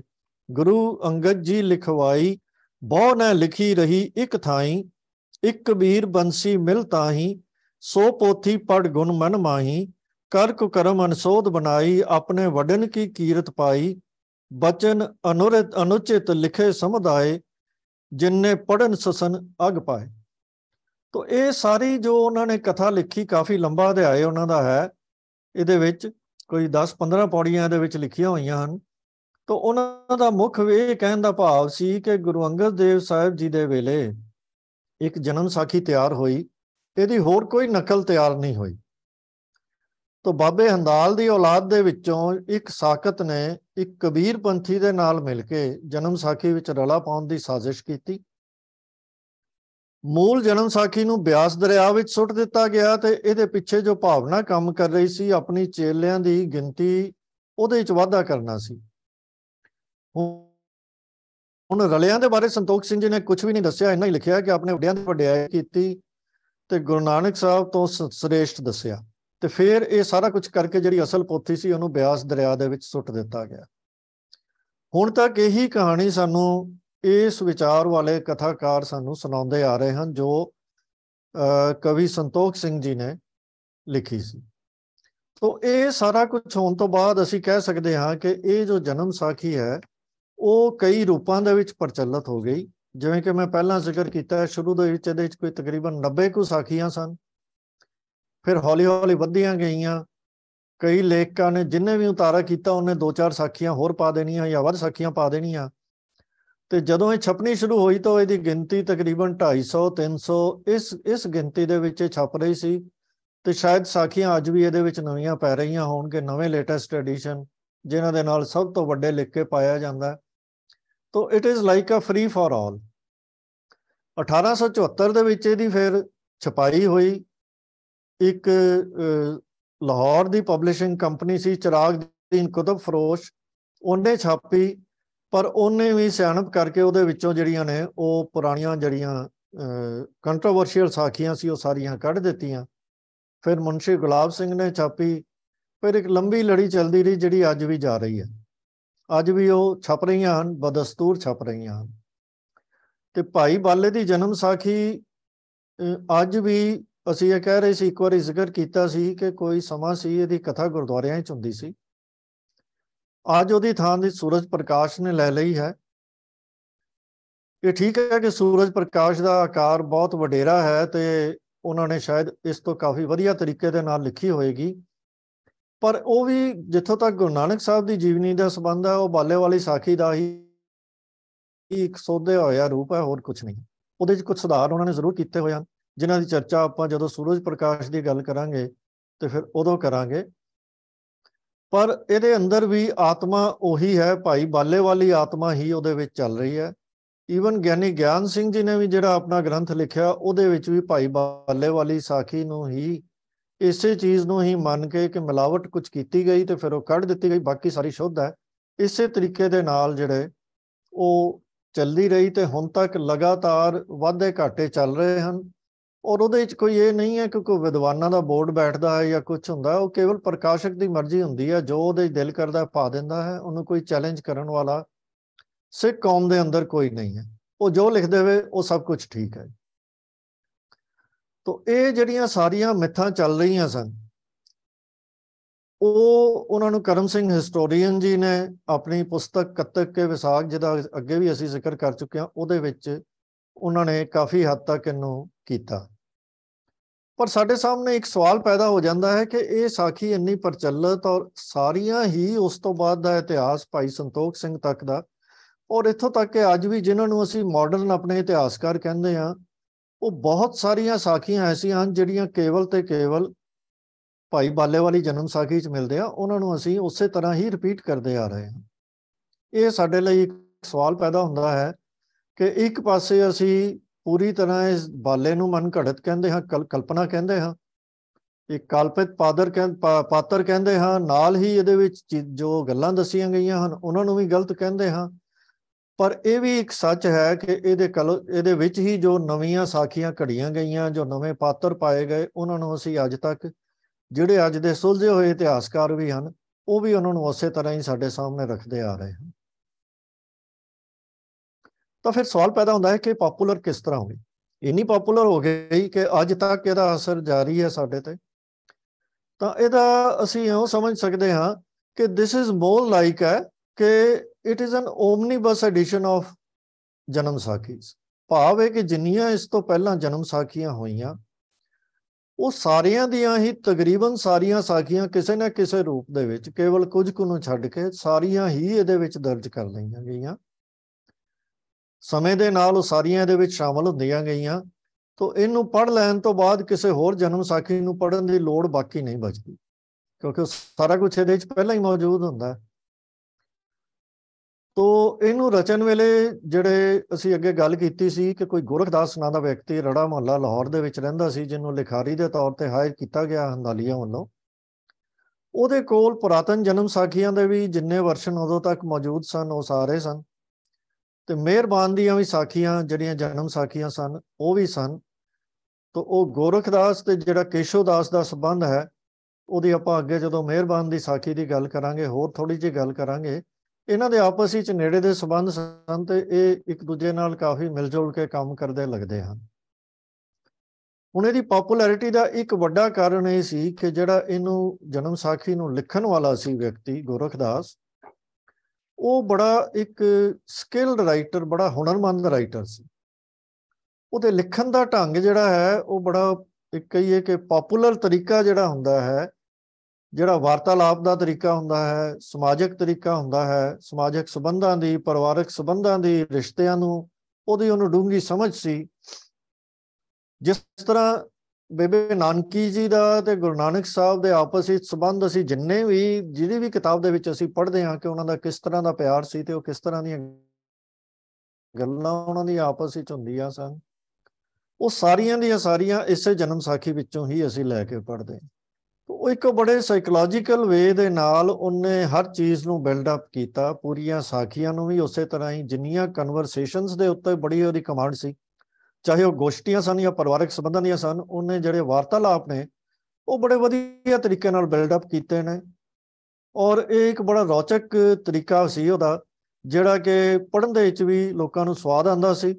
ਗੁਰੂ ਅੰਗਦ ਜੀ ਲਿਖਵਾਈ ਬਹੁ ਨੇ ਲਿਖੀ ਰਹੀ ਇੱਕ ਥਾਈ ਇੱਕ ਕਬੀਰ ਬੰਸੀ ਮਿਲ ਤਾਹੀ ਸੋ ਪੋਥੀ ਪੜ ਗੁਣ ਮਨ ਮਾਹੀ ਕਰ ਕੁ ਕਰਮ ਅਨਸੋਧ ਬਣਾਈ ਆਪਣੇ ਵਡਨ ਕੀ ਕੀਰਤ ਪਾਈ ਬਚਨ ਅਨੁਰਿਤ ਅਨੁਚਿਤ ਲਿਖੇ ਸਮਦਾਏ ਜਿਨਨੇ ਪੜਨ ਸਸਨ ਅਗ ਪਾਏ ਤੋ ਇਹ ਸਾਰੀ ਜੋ ਉਹਨਾਂ ਨੇ ਕਥਾ ਲਿਖੀ ਕਾਫੀ ਲੰਬਾ ਅਧਿਆਏ ਉਹਨਾਂ ਦਾ ਹੈ ਇਹਦੇ ਵਿੱਚ ਕੋਈ 10-15 ਪੌੜੀਆਂ ਦੇ ਵਿੱਚ ਲਿਖੀਆਂ ਹੋਈਆਂ ਹਨ ਤਾਂ ਉਹਨਾਂ ਦਾ ਮੁੱਖ ਇਹ ਕਹਿਣ ਦਾ ਭਾਵ ਸੀ ਕਿ ਗੁਰੂ ਅੰਗਦ ਦੇਵ ਸਾਹਿਬ ਜੀ ਦੇ ਵੇਲੇ ਇੱਕ ਜਨਮ ਸਾਖੀ ਤਿਆਰ ਹੋਈ ਇਹਦੀ ਹੋਰ ਕੋਈ ਨਕਲ ਤਿਆਰ ਨਹੀਂ ਹੋਈ ਤਾਂ ਬਾਬੇ ਹੰਦਾਲ ਦੀ ਔਲਾਦ ਦੇ ਵਿੱਚੋਂ ਇੱਕ ਸਾਖਤ ਨੇ ਇੱਕ ਕਬੀਰ ਪੰਥੀ ਦੇ ਨਾਲ ਮਿਲ ਕੇ ਜਨਮ ਸਾਖੀ ਵਿੱਚ ਰਲਾ ਪਾਉਣ ਦੀ ਸਾਜ਼ਿਸ਼ ਕੀਤੀ ਮੂਲ ਜਨਮ ਸਾਖੀ ਨੂੰ ਬਿਆਸ ਦਰਿਆ ਵਿੱਚ ਸੁੱਟ ਦਿੱਤਾ ਗਿਆ ਤੇ ਇਹਦੇ ਪਿੱਛੇ ਜੋ ਭਾਵਨਾ ਕੰਮ ਕਰ ਰਹੀ ਸੀ ਆਪਣੀ ਚੇਲਿਆਂ ਦੀ ਗਿਣਤੀ ਉਹਦੇ ਵਿੱਚ ਵਾਧਾ ਕਰਨਾ ਸੀ ਹੁਣ ਰਲਿਆਂ ਦੇ ਬਾਰੇ ਸੰਤੋਖ ਸਿੰਘ ਜੀ ਨੇ ਕੁਝ ਵੀ ਨਹੀਂ ਦੱਸਿਆ ਇੰਨਾ ਹੀ ਲਿਖਿਆ ਕਿ ਆਪਣੇ ਵੱਡਿਆਂ ਦੀ ਵਡਿਆਈ ਕੀਤੀ ਤੇ ਗੁਰੂ ਨਾਨਕ ਸਾਹਿਬ ਤੋਂ ਸ੍ਰੇਸ਼ਟ ਦੱਸਿਆ ਤੇ ਫਿਰ ਇਹ ਸਾਰਾ ਕੁਝ ਕਰਕੇ ਜਿਹੜੀ ਅਸਲ ਪੋਥੀ ਸੀ ਉਹਨੂੰ ਬਿਆਸ ਦਰਿਆ ਦੇ ਵਿੱਚ ਸੁੱਟ ਦਿੱਤਾ ਗਿਆ ਹੁਣ ਤੱਕ ਇਹੀ ਕਹਾਣੀ ਸਾਨੂੰ ਇਸ ਵਿਚਾਰ ਵਾਲੇ ਕਥਾਕਾਰ ਸਾਨੂੰ ਸੁਣਾਉਂਦੇ ਆ ਰਹੇ ਹਨ ਜੋ ਕਵੀ ਸੰਤੋਖ ਸਿੰਘ ਜੀ ਨੇ ਲਿਖੀ ਸੀ ਤੋਂ ਇਹ ਸਾਰਾ ਕੁਝ ਹੋਣ ਤੋਂ ਬਾਅਦ ਅਸੀਂ ਕਹਿ ਸਕਦੇ ਹਾਂ ਕਿ ਇਹ ਜੋ ਜਨਮ ਸਾਖੀ ਹੈ ਉਹ ਕਈ ਰੂਪਾਂ ਦੇ ਵਿੱਚ ਪ੍ਰਚਲਿਤ ਹੋ ਗਈ ਜਿਵੇਂ ਕਿ ਮੈਂ ਪਹਿਲਾਂ ਜ਼ਿਕਰ ਕੀਤਾ ਸ਼ੁਰੂ ਦੇ ਵਿੱਚ ਇਹਦੇ ਵਿੱਚ ਕੋਈ ਤਕਰੀਬਨ 90 ਕੁ ਸਾਖੀਆਂ ਸਨ ਫਿਰ ਹੌਲੀ-ਹੌਲੀ ਵਧੀਆਂ ਗਈਆਂ ਕਈ ਲੇਖਕਾਂ ਨੇ ਜਿੰਨੇ ਵੀ ਉਤਾਰਾ ਕੀਤਾ ਉਹਨੇ ਦੋ ਚਾਰ ਸਾਖੀਆਂ ਹੋਰ ਪਾ ਦੇਣੀਆਂ ਜਾਂ ਵੱਧ ਸਾਖੀਆਂ ਪਾ ਦੇਣੀਆਂ ਤੇ ਜਦੋਂ ਇਹ ਛਪਣੀ ਸ਼ੁਰੂ ਹੋਈ ਤਾਂ ਇਹਦੀ ਗਿਣਤੀ ਤਕਰੀਬਨ 250 300 ਇਸ ਇਸ ਗਿਣਤੀ ਦੇ ਵਿੱਚ ਛਪ ਰਹੀ ਸੀ ਤੇ ਸ਼ਾਇਦ ਸਾਖੀਆਂ ਅੱਜ ਵੀ ਇਹਦੇ ਵਿੱਚ ਨਵੀਆਂ ਪੈ ਰਹੀਆਂ ਹੋਣਗੇ ਨਵੇਂ ਲੇਟੈਸਟ ਐਡੀਸ਼ਨ ਜਿਨ੍ਹਾਂ ਦੇ ਨਾਲ ਸਭ ਤੋਂ ਵੱਡੇ ਲਿਖ ਕੇ ਪਾਇਆ ਜਾਂਦਾ ਤੋ it is like a free for all 1874 ਦੇ ਵਿੱਚ ਇਹਦੀ ਫਿਰ ਛਪਾਈ ਹੋਈ ਇੱਕ ਲਾਹੌਰ ਦੀ ਪਬਲਿਸ਼ਿੰਗ ਕੰਪਨੀ ਸੀ ਚਿਰਾਗ ਦੀਨ ਕੁਤਬ ਫਰੋਸ਼ ਉਹਨੇ ਛਾਪੀ ਪਰ ਉਹਨੇ ਵੀ ਸਿਆਣਪ ਕਰਕੇ ਉਹਦੇ ਵਿੱਚੋਂ ਜਿਹੜੀਆਂ ਨੇ ਉਹ ਪੁਰਾਣੀਆਂ ਜਿਹੜੀਆਂ ਕੰਟਰੋਵਰਸ਼ੀਅਲ ਸਾਖੀਆਂ ਸੀ ਉਹ ਸਾਰੀਆਂ ਕੱਢ ਦਿੱਤੀਆਂ ਫਿਰ ਮਨਸ਼ੀ ਗੁਲਾਬ ਸਿੰਘ ਨੇ ਛਾਪੀ ਫਿਰ ਇੱਕ ਲੰਬੀ ਲੜੀ ਚੱਲਦੀ ਰਹੀ ਜਿਹੜੀ ਅੱਜ ਵੀ ਜਾ ਰਹੀ ਹੈ ਅੱਜ ਵੀ ਉਹ ਛਪ ਰਹੀਆਂ ਹਨ ਬਦਸਤੂਰ ਛਪ ਰਹੀਆਂ ਹਨ ਤੇ ਭਾਈ ਬਾਲੇ ਦੀ ਜਨਮ ਸਾਖੀ ਅੱਜ ਵੀ ਅਸੀਂ ਇਹ ਕਹਿ ਰਹੇ ਸੀ ਇੱਕ ਵਾਰੀ ਜ਼ਿਕਰ ਕੀਤਾ ਸੀ ਕਿ ਕੋਈ ਸਮਾਂ ਸੀ ਇਹਦੀ ਕਥਾ ਗੁਰਦੁਆਰਿਆਂ 'ਚ ਹੁੰਦੀ ਸੀ ਅੱਜ ਉਹਦੀ ਥਾਂ ਦੀ ਸੂਰਜ ਪ੍ਰਕਾਸ਼ ਨੇ ਲੈ ਲਈ ਹੈ ਇਹ ਠੀਕ ਹੈ ਕਿ ਸੂਰਜ ਪ੍ਰਕਾਸ਼ ਦਾ ਆਕਾਰ ਬਹੁਤ ਵਡੇਰਾ ਹੈ ਤੇ ਉਹਨਾਂ ਨੇ ਸ਼ਾਇਦ ਇਸ ਤੋਂ ਕਾਫੀ ਵਧੀਆ ਤਰੀਕੇ ਦੇ ਨਾਲ ਲਿਖੀ ਹੋਏਗੀ ਪਰ ਉਹ ਵੀ ਜਿੱਥੋਂ ਤੱਕ ਗੁਰੂ ਨਾਨਕ ਸਾਹਿਬ ਦੀ ਜੀਵਨੀ ਦਾ ਸੰਬੰਧ ਹੈ ਉਹ ਬਾਲੇ ਵਾਲੀ ਸਾਖੀ ਦਾ ਹੀ ਇੱਕ ਸੋਧੇ ਹੋਇਆ ਰੂਪ ਹੈ ਹੋਰ ਕੁਝ ਨਹੀਂ ਉਹਦੇ ਵਿੱਚ ਕੁਝ ਸੁਧਾਰ ਉਹਨਾਂ ਨੇ ਜ਼ਰੂਰ ਕੀਤੇ ਹੋਏ ਹਨ ਜਿਨ੍ਹਾਂ ਦੀ ਚਰਚਾ ਆਪਾਂ ਜਦੋਂ ਸੂਰਜ ਪ੍ਰਕਾਸ਼ ਦੀ ਗੱਲ ਕਰਾਂਗੇ ਤੇ ਫਿਰ ਉਦੋਂ ਕਰਾਂਗੇ ਪਰ ਇਹਦੇ ਅੰਦਰ ਵੀ ਆਤਮਾ ਉਹੀ ਹੈ ਭਾਈ ਬਾਲੇ ਵਾਲੀ ਆਤਮਾ ਹੀ ਉਹਦੇ ਵਿੱਚ ਚੱਲ ਰਹੀ ਹੈ ਈਵਨ ਗਿਆਨੀ ਗਿਆਨ ਸਿੰਘ ਜੀ ਨੇ ਵੀ ਜਿਹੜਾ ਆਪਣਾ ਗ੍ਰੰਥ ਲਿਖਿਆ ਉਹਦੇ ਵਿੱਚ ਵੀ ਭਾਈ ਬਾਲੇ ਵਾਲੀ ਸਾਖੀ ਨੂੰ ਹੀ ਇਸੇ ਚੀਜ਼ ਨੂੰ ਹੀ ਮੰਨ ਕੇ ਕਿ ਮਿਲਾਵਟ ਕੁਝ ਕੀਤੀ ਗਈ ਤੇ ਫਿਰ ਉਹ ਕੱਢ ਦਿੱਤੀ ਗਈ ਬਾਕੀ ਸਾਰੀ ਸ਼ੁੱਧ ਹੈ ਇਸੇ ਤਰੀਕੇ ਦੇ ਨਾਲ ਜਿਹੜੇ ਉਹ ਚੱਲਦੀ ਰਹੀ ਤੇ ਹੁਣ ਤੱਕ ਲਗਾਤਾਰ ਵਾਧੇ ਘਾਟੇ ਚੱਲ ਰਹੇ ਹਨ ਔਰ ਉਹਦੇ ਵਿੱਚ ਕੋਈ ਇਹ ਨਹੀਂ ਹੈ ਕਿ ਕੋਈ ਵਿਦਵਾਨਾਂ ਦਾ ਬੋਰਡ ਬੈਠਦਾ ਹੈ ਜਾਂ ਕੁਝ ਹੁੰਦਾ ਉਹ ਕੇਵਲ ਪ੍ਰਕਾਸ਼ਕ ਦੀ ਮਰਜ਼ੀ ਹੁੰਦੀ ਹੈ ਜੋ ਉਹਦੇ ਦਿਲ ਕਰਦਾ ਪਾ ਦਿੰਦਾ ਹੈ ਉਹਨੂੰ ਕੋਈ ਚੈਲੰਜ ਕਰਨ ਵਾਲਾ ਸਿੱਖ ਕੌਮ ਦੇ ਅੰਦਰ ਕੋਈ ਨਹੀਂ ਹੈ ਉਹ ਜੋ ਲਿਖ ਦੇਵੇ ਉਹ ਸਭ ਕੁਝ ਠੀਕ ਹੈ ਤੋ ਇਹ ਜਿਹੜੀਆਂ ਸਾਰੀਆਂ ਮਿੱਥਾਂ ਚੱਲ ਰਹੀਆਂ ਸਨ ਉਹ ਉਹਨਾਂ ਨੂੰ ਕਰਮ ਸਿੰਘ ਹਿਸਟੋਰੀਅਨ ਜੀ ਨੇ ਆਪਣੀ ਪੁਸਤਕ ਕਤਕ ਕੇ ਵਿਸਾਖ ਜਿਹਦਾ ਅੱਗੇ ਵੀ ਅਸੀਂ ਜ਼ਿਕਰ ਕਰ ਚੁੱਕੇ ਹਾਂ ਉਹਦੇ ਵਿੱਚ ਉਹਨਾਂ ਨੇ ਕਾਫੀ ਹੱਦ ਤੱਕ ਇਹਨੂੰ ਕੀਤਾ ਪਰ ਸਾਡੇ ਸਾਹਮਣੇ ਇੱਕ ਸਵਾਲ ਪੈਦਾ ਹੋ ਜਾਂਦਾ ਹੈ ਕਿ ਇਹ ਸਾਖੀ ਇੰਨੀ ਪ੍ਰਚਲਿਤ ਔਰ ਸਾਰੀਆਂ ਹੀ ਉਸ ਤੋਂ ਬਾਅਦ ਦਾ ਇਤਿਹਾਸ ਭਾਈ ਸੰਤੋਖ ਸਿੰਘ ਤੱਕ ਦਾ ਔਰ ਇੱਥੋਂ ਤੱਕ ਕਿ ਅੱਜ ਵੀ ਜਿਨ੍ਹਾਂ ਨੂੰ ਅਸੀਂ ਮਾਡਰਨ ਆਪਣੇ ਇਤਿਹਾਸਕਾਰ ਕਹਿੰਦੇ ਆ ਉਹ ਬਹੁਤ ਸਾਰੀਆਂ ਸਾਖੀਆਂ ਐਸੀਆਂ ਹਨ ਜਿਹੜੀਆਂ ਕੇਵਲ ਤੇ ਕੇਵਲ ਭਾਈ ਬਾਲੇ ਵਾਲੀ ਜਨਮ ਸਾਖੀ 'ਚ ਮਿਲਦੇ ਆ ਉਹਨਾਂ ਨੂੰ ਅਸੀਂ ਉਸੇ ਤਰ੍ਹਾਂ ਹੀ ਰਿਪੀਟ ਕਰਦੇ ਆ ਰਹੇ ਹਾਂ ਇਹ ਸਾਡੇ ਲਈ ਇੱਕ ਸਵਾਲ ਪੈਦਾ ਹੁੰਦਾ ਹੈ ਕਿ ਇੱਕ ਪਾਸੇ ਅਸੀਂ ਪੂਰੀ ਤਰ੍ਹਾਂ ਇਸ ਬਾਲੇ ਨੂੰ ਮਨ ਘੜਤ ਕਹਿੰਦੇ ਹਾਂ ਕਲਪਨਾ ਕਹਿੰਦੇ ਹਾਂ ਇਹ ਕਲਪਿਤ ਪਾਦਰ ਕਹਿੰਦੇ ਪਾਤਰ ਕਹਿੰਦੇ ਹਾਂ ਨਾਲ ਹੀ ਇਹਦੇ ਵਿੱਚ ਜੋ ਗੱਲਾਂ ਦਸੀਆਂ ਗਈਆਂ ਹਨ ਉਹਨਾਂ ਨੂੰ ਵੀ ਗਲਤ ਕਹਿੰਦੇ ਹਾਂ ਪਰ ਇਹ ਵੀ ਇੱਕ ਸੱਚ ਹੈ ਕਿ ਇਹਦੇ ਇਹਦੇ ਵਿੱਚ ਹੀ ਜੋ ਨਵੀਆਂ ਸਾਖੀਆਂ ਘੜੀਆਂ ਗਈਆਂ ਜੋ ਨਵੇਂ ਪਾਤਰ ਪਾਏ ਗਏ ਉਹਨਾਂ ਨੂੰ ਅਸੀਂ ਅੱਜ ਤੱਕ ਜਿਹੜੇ ਅੱਜ ਦੇ ਸੁਲਝੇ ਹੋਏ ਇਤਿਹਾਸਕਾਰ ਵੀ ਹਨ ਉਹ ਵੀ ਉਹਨਾਂ ਨੂੰ ਉਸੇ ਤਰ੍ਹਾਂ ਹੀ ਸਾਡੇ ਸਾਹਮਣੇ ਰੱਖਦੇ ਆ ਰਹੇ ਹਨ ਤਾਂ ਫਿਰ ਸਵਾਲ ਪੈਦਾ ਹੁੰਦਾ ਹੈ ਕਿ ਪਪੂਲਰ ਕਿਸ ਤਰ੍ਹਾਂ ਹੋਈ ਇੰਨੀ ਪਪੂਲਰ ਹੋ ਗਈ ਕਿ ਅੱਜ ਤੱਕ ਇਹਦਾ ਅਸਰ ਜਾਰੀ ਹੈ ਸਾਡੇ ਤੇ ਤਾਂ ਇਹਦਾ ਅਸੀਂ ਇਹੋ ਸਮਝ ਸਕਦੇ ਹਾਂ ਕਿ ਥਿਸ ਇਜ਼ ਮੋਰ ਲਾਈਕ ਹੈ ਕਿ it is an omnibus edition of ਜਨਮ ਸਾਖੀਆਂ ਭਾਵ ਹੈ ਕਿ ਜਿੰਨੀਆਂ ਇਸ ਤੋਂ ਪਹਿਲਾਂ ਜਨਮ ਸਾਖੀਆਂ ਹੋਈਆਂ ਉਹ ਸਾਰਿਆਂ ਦੀਆਂ ਹੀ ਤਕਰੀਬਨ ਸਾਰੀਆਂ ਸਾਖੀਆਂ ਕਿਸੇ ਨਾ ਕਿਸੇ ਰੂਪ ਦੇ ਵਿੱਚ ਕੇਵਲ ਕੁਝ ਕੁ ਨੂੰ ਛੱਡ ਕੇ ਸਾਰੀਆਂ ਹੀ ਇਹਦੇ ਵਿੱਚ ਦਰਜ ਕਰ ਲਈਆਂ ਗਈਆਂ ਸਮੇਂ ਦੇ ਨਾਲ ਉਹ ਸਾਰੀਆਂ ਦੇ ਵਿੱਚ ਸ਼ਾਮਲ ਹੁੰਦੀਆਂ ਗਈਆਂ ਤੋਂ ਇਹਨੂੰ ਪੜ ਲੈਣ ਤੋਂ ਬਾਅਦ ਕਿਸੇ ਹੋਰ ਜਨਮ ਸਾਖੀ ਨੂੰ ਪੜਨ ਦੀ ਲੋੜ ਬਾਕੀ ਨਹੀਂ ਬਚਦੀ ਕਿਉਂਕਿ ਸਾਰਾ ਕੁਝ ਇਹਦੇ ਵਿੱਚ ਪਹਿਲਾਂ ਹੀ ਮੌਜੂਦ ਹੁੰਦਾ ਹੈ ਤੋਂ ਇਹਨੂੰ ਰਚਨ ਵੇਲੇ ਜਿਹੜੇ ਅਸੀਂ ਅੱਗੇ ਗੱਲ ਕੀਤੀ ਸੀ ਕਿ ਕੋਈ ਗੁਰਖਦਾਸ ਨਾਂ ਦਾ ਵਿਅਕਤੀ ਰੜਾ ਮਹੱਲਾ ਲਾਹੌਰ ਦੇ ਵਿੱਚ ਰਹਿੰਦਾ ਸੀ ਜਿਹਨੂੰ ਲਿਖਾਰੀ ਦੇ ਤੌਰ ਤੇ ਹਾਇਰ ਕੀਤਾ ਗਿਆ ਹੰਦਾਲੀਆ ਵੱਲੋਂ ਉਹਦੇ ਕੋਲ ਪੁਰਾਤਨ ਜਨਮ ਸਾਖੀਆਂ ਦੇ ਵੀ ਜਿੰਨੇ ਵਰਸ਼ਨ ਉਦੋਂ ਤੱਕ ਮੌਜੂਦ ਸਨ ਉਹ ਸਾਰੇ ਸਨ ਤੇ ਮਿਹਰਬਾਨ ਦੀਆਂ ਵੀ ਸਾਖੀਆਂ ਜਿਹੜੀਆਂ ਜਨਮ ਸਾਖੀਆਂ ਸਨ ਉਹ ਵੀ ਸਨ ਤੋਂ ਉਹ ਗੋਰਖਦਾਸ ਤੇ ਜਿਹੜਾ ਕੇਸ਼ੋਦਾਸ ਦਾ ਸਬੰਧ ਹੈ ਉਹਦੀ ਆਪਾਂ ਅੱਗੇ ਜਦੋਂ ਮਿਹਰਬਾਨ ਦੀ ਸਾਖੀ ਦੀ ਗੱਲ ਕਰਾਂਗੇ ਹੋਰ ਥੋੜੀ ਜਿਹੀ ਗੱਲ ਕਰਾਂਗੇ ਇਹਨਾਂ ਦੇ ਆਪਸ ਵਿੱਚ ਨੇੜੇ ਦੇ ਸਬੰਧ ਸਨ ਤੇ ਇਹ ਇੱਕ ਦੂਜੇ ਨਾਲ ਕਾਫੀ ਮਿਲਜੁਲ ਕੇ ਕੰਮ ਕਰਦੇ ਲੱਗਦੇ ਹਨ ਹੁਣ ਇਹਦੀ ਪਪੂਲੈਰਿਟੀ ਦਾ ਇੱਕ ਵੱਡਾ ਕਾਰਨ ਇਹ ਸੀ ਕਿ ਜਿਹੜਾ ਇਹਨੂੰ ਜਨਮ ਸਾਖੀ ਨੂੰ ਲਿਖਣ ਵਾਲਾ ਸੀ ਵਿਅਕਤੀ ਗੋਰਖਦਾਸ ਉਹ ਬੜਾ ਇੱਕ ਸਕਿਲਡ ਰਾਈਟਰ ਬੜਾ ਹੁਨਰਮੰਦ ਰਾਈਟਰ ਸੀ ਉਹਦੇ ਲਿਖਣ ਦਾ ਢੰਗ ਜਿਹੜਾ ਹੈ ਉਹ ਬੜਾ ਇੱਕ ਕਹੀਏ ਕਿ ਪਪੂਲਰ ਤਰੀਕਾ ਜਿਹੜਾ ਹੁੰਦਾ ਹੈ ਜਿਹੜਾ ਵਾਰਤਾਲਾਪ ਦਾ ਤਰੀਕਾ ਹੁੰਦਾ ਹੈ ਸਮਾਜਿਕ ਤਰੀਕਾ ਹੁੰਦਾ ਹੈ ਸਮਾਜਿਕ ਸਬੰਧਾਂ ਦੀ ਪਰਿਵਾਰਕ ਸਬੰਧਾਂ ਦੀ ਰਿਸ਼ਤਿਆਂ ਨੂੰ ਉਹਦੀ ਉਹਨੂੰ ਡੂੰਗੀ ਸਮਝ ਸੀ ਜਿਸ ਤਰ੍ਹਾਂ ਬੇਬੇ ਨਾਨਕੀ ਜੀ ਦਾ ਤੇ ਗੁਰੂ ਨਾਨਕ ਸਾਹਿਬ ਦੇ ਆਪਸ ਵਿੱਚ ਸਬੰਧ ਅਸੀਂ ਜਿੰਨੇ ਵੀ ਜਿਹਦੀ ਵੀ ਕਿਤਾਬ ਦੇ ਵਿੱਚ ਅਸੀਂ ਪੜ੍ਹਦੇ ਹਾਂ ਕਿ ਉਹਨਾਂ ਦਾ ਕਿਸ ਤਰ੍ਹਾਂ ਦਾ ਪਿਆਰ ਸੀ ਤੇ ਉਹ ਕਿਸ ਤਰ੍ਹਾਂ ਦੀਆਂ ਗੱਲਾਂ ਉਹਨਾਂ ਦੀ ਆਪਸ ਵਿੱਚ ਹੁੰਦੀਆਂ ਸਨ ਉਹ ਸਾਰੀਆਂ ਦੀਆਂ ਸਾਰੀਆਂ ਇਸੇ ਜਨਮ ਸਾਖੀ ਵਿੱਚੋਂ ਹੀ ਅਸੀਂ ਲੈ ਕੇ ਪੜ੍ਹਦੇ ਹਾਂ ਉਹ ਇੱਕ ਬੜੇ ਸਾਈਕੋਲੋਜੀਕਲ ਵੇ ਦੇ ਨਾਲ ਉਹਨੇ ਹਰ ਚੀਜ਼ ਨੂੰ ਬਿਲਡ ਅਪ ਕੀਤਾ ਪੂਰੀਆਂ ਸਾਖੀਆਂ ਨੂੰ ਵੀ ਉਸੇ ਤਰ੍ਹਾਂ ਹੀ ਜਿੰਨੀਆਂ ਕਨਵਰਸੇਸ਼ਨਸ ਦੇ ਉੱਤੇ ਬੜੀ ਉਹਦੀ ਕਮਾਂਡ ਸੀ ਚਾਹੇ ਉਹ ਗੋਸ਼ਟੀਆਂ ਸਨ ਜਾਂ ਪਰਿਵਾਰਕ ਸੰਬੰਧਾਂ ਦੀਆਂ ਸਨ ਉਹਨੇ ਜਿਹੜੇ ਵਾਰਤਾਲਾਪ ਨੇ ਉਹ ਬੜੇ ਵਧੀਆ ਤਰੀਕੇ ਨਾਲ ਬਿਲਡ ਅਪ ਕੀਤੇ ਨੇ ਔਰ ਇਹ ਇੱਕ ਬੜਾ ਰੌਚਕ ਤਰੀਕਾ ਸੀ ਉਹਦਾ ਜਿਹੜਾ ਕਿ ਪੜਨ ਦੇ ਵਿੱਚ ਵੀ ਲੋਕਾਂ ਨੂੰ ਸਵਾਦ ਆਂਦਾ ਸੀ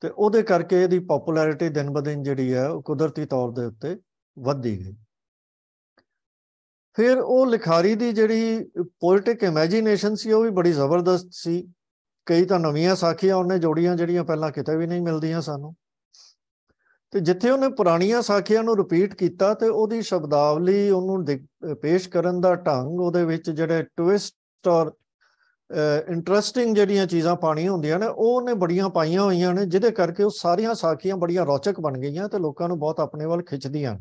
ਤੇ ਉਹਦੇ ਕਰਕੇ ਇਹਦੀ ਪਪੂਲੈਰਿਟੀ ਦਿਨ ਬਦਿਨ ਜਿਹੜੀ ਹੈ ਉਹ ਕੁਦਰਤੀ ਤੌਰ ਦੇ ਉੱਤੇ ਵਧਦੀ ਗਈ ਫਿਰ ਉਹ ਲਿਖਾਰੀ ਦੀ ਜਿਹੜੀ ਪੋਲਿਟਿਕ ਇਮੇਜਿਨੇਸ਼ਨ ਸੀ ਉਹ ਵੀ ਬੜੀ ਜ਼ਬਰਦਸਤ ਸੀ ਕਈ ਤਾਂ ਨਵੀਆਂ ਸਾਖੀਆਂ ਉਹਨੇ ਜੋੜੀਆਂ ਜਿਹੜੀਆਂ ਪਹਿਲਾਂ ਕਿਤੇ ਵੀ ਨਹੀਂ ਮਿਲਦੀਆਂ ਸਾਨੂੰ ਤੇ ਜਿੱਥੇ ਉਹਨੇ ਪੁਰਾਣੀਆਂ ਸਾਖੀਆਂ ਨੂੰ ਰਿਪੀਟ ਕੀਤਾ ਤੇ ਉਹਦੀ ਸ਼ਬਦਾਵਲੀ ਉਹਨੂੰ ਪੇਸ਼ ਕਰਨ ਦਾ ਢੰਗ ਉਹਦੇ ਵਿੱਚ ਜਿਹੜੇ ਟਵਿਸਟ ਔਰ ਇੰਟਰਸਟਿੰਗ ਜਿਹੜੀਆਂ ਚੀਜ਼ਾਂ ਪਾਣੀ ਹੁੰਦੀਆਂ ਨੇ ਉਹ ਉਹਨੇ ਬੜੀਆਂ ਪਾਈਆਂ ਹੋਈਆਂ ਨੇ ਜਿਹਦੇ ਕਰਕੇ ਉਹ ਸਾਰੀਆਂ ਸਾਖੀਆਂ ਬੜੀਆਂ ਰੌਚਕ ਬਣ ਗਈਆਂ ਤੇ ਲੋਕਾਂ ਨੂੰ ਬਹੁਤ ਆਪਣੇ ਵੱਲ ਖਿੱਚਦੀਆਂ ਨੇ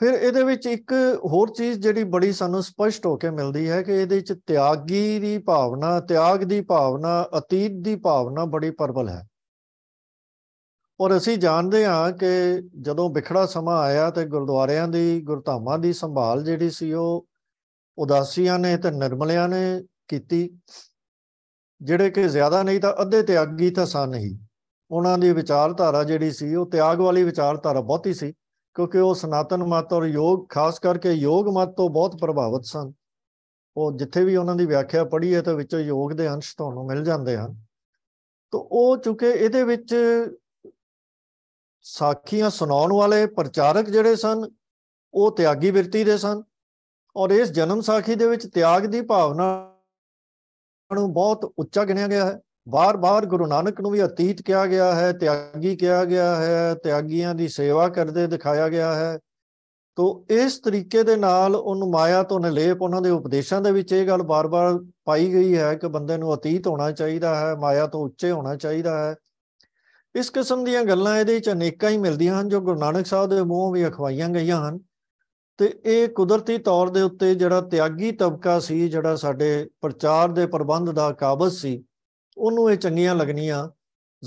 ਫਿਰ ਇਹਦੇ ਵਿੱਚ ਇੱਕ ਹੋਰ ਚੀਜ਼ ਜਿਹੜੀ ਬੜੀ ਸਾਨੂੰ ਸਪਸ਼ਟ ਹੋ ਕੇ ਮਿਲਦੀ ਹੈ ਕਿ ਇਹਦੇ ਵਿੱਚ ਤਿਆਗੀ ਦੀ ਭਾਵਨਾ ਤਿਆਗ ਦੀ ਭਾਵਨਾ ਅਤੀਤ ਦੀ ਭਾਵਨਾ ਬੜੀ ਪਰਪਲ ਹੈ ਔਰ ਅਸੀਂ ਜਾਣਦੇ ਹਾਂ ਕਿ ਜਦੋਂ ਵਿਖੜਾ ਸਮਾਂ ਆਇਆ ਤੇ ਗੁਰਦੁਆਰਿਆਂ ਦੀ ਗੁਰਧਾਮਾਂ ਦੀ ਸੰਭਾਲ ਜਿਹੜੀ ਸੀ ਉਹ ਉਦਾਸੀਆਂ ਨੇ ਤੇ ਨਿਰਮਲਿਆਂ ਨੇ ਕੀਤੀ ਜਿਹੜੇ ਕਿ ਜ਼ਿਆਦਾ ਨਹੀਂ ਤਾਂ ਅੱਧੇ ਤਿਆਗੀ ਤਾਂ ਸਨ ਹੀ ਉਹਨਾਂ ਦੀ ਵਿਚਾਰਧਾਰਾ ਜਿਹੜੀ ਸੀ ਉਹ ਤਿਆਗ ਵਾਲੀ ਵਿਚਾਰਧਾਰਾ ਬਹੁਤੀ ਸੀ ਕਿਉਂਕਿ ਉਹ ਸਨਾਤਨ ਮਤ ਔਰ ਯੋਗ ਖਾਸ ਕਰਕੇ ਯੋਗ ਮਤ ਤੋਂ ਬਹੁਤ ਪ੍ਰਭਾਵਿਤ ਸਨ ਉਹ ਜਿੱਥੇ ਵੀ ਉਹਨਾਂ ਦੀ ਵਿਆਖਿਆ ਪੜ੍ਹੀ ਹੈ ਤਾਂ ਵਿੱਚੋਂ ਯੋਗ ਦੇ ਅੰਸ਼ ਤੁਹਾਨੂੰ ਮਿਲ ਜਾਂਦੇ ਹਨ ਤਾਂ ਉਹ ਚੁਕੇ ਇਹਦੇ ਵਿੱਚ ਸਾਖੀਆਂ ਸੁਣਾਉਣ ਵਾਲੇ ਪ੍ਰਚਾਰਕ ਜਿਹੜੇ ਸਨ ਉਹ ਤਿਆਗੀ ਵਰਤੀ ਦੇ ਸਨ ਔਰ ਇਸ ਜਨਮ ਸਾਖੀ ਦੇ ਵਿੱਚ ਤਿਆਗ ਦੀ ਭਾਵਨਾ ਨੂੰ ਬਹੁਤ ਉੱਚਾ ਗਿਣਿਆ ਗਿਆ ਹੈ ਬਾਰ-ਬਾਰ ਗੁਰੂ ਨਾਨਕ ਨੂੰ ਵੀ ਅਤੀਤ ਕਿਹਾ ਗਿਆ ਹੈ ਤਿਆਗੀ ਕਿਹਾ ਗਿਆ ਹੈ ਤਿਆਗੀਆਂ ਦੀ ਸੇਵਾ ਕਰਦੇ ਦਿਖਾਇਆ ਗਿਆ ਹੈ ਤੋ ਇਸ ਤਰੀਕੇ ਦੇ ਨਾਲ ਉਹਨੂੰ ਮਾਇਆ ਤੋਂ ਨਿਲੇਪ ਉਹਨਾਂ ਦੇ ਉਪਦੇਸ਼ਾਂ ਦੇ ਵਿੱਚ ਇਹ ਗੱਲ ਬਾਰ-ਬਾਰ ਪਾਈ ਗਈ ਹੈ ਕਿ ਬੰਦੇ ਨੂੰ ਅਤੀਤ ਹੋਣਾ ਚਾਹੀਦਾ ਹੈ ਮਾਇਆ ਤੋਂ ਉੱਚੇ ਹੋਣਾ ਚਾਹੀਦਾ ਹੈ ਇਸ ਕਿਸਮ ਦੀਆਂ ਗੱਲਾਂ ਇਹਦੇ ਵਿੱਚ ਅਨੇਕਾਂ ਹੀ ਮਿਲਦੀਆਂ ਹਨ ਜੋ ਗੁਰੂ ਨਾਨਕ ਸਾਹਿਬ ਦੇ ਮੂੰਹੋਂ ਵੀ ਅਖਵਾਈਆਂ ਗਈਆਂ ਹਨ ਤੇ ਇਹ ਕੁਦਰਤੀ ਤੌਰ ਦੇ ਉੱਤੇ ਜਿਹੜਾ ਤਿਆਗੀ ਤਬਕਾ ਸੀ ਜਿਹੜਾ ਸਾਡੇ ਪ੍ਰਚਾਰ ਦੇ ਪ੍ਰਬੰਧ ਦਾ ਕਾਬਜ਼ ਸੀ ਉਹਨੂੰ ਇਹ ਚੰਗੀਆਂ ਲੱਗਣੀਆਂ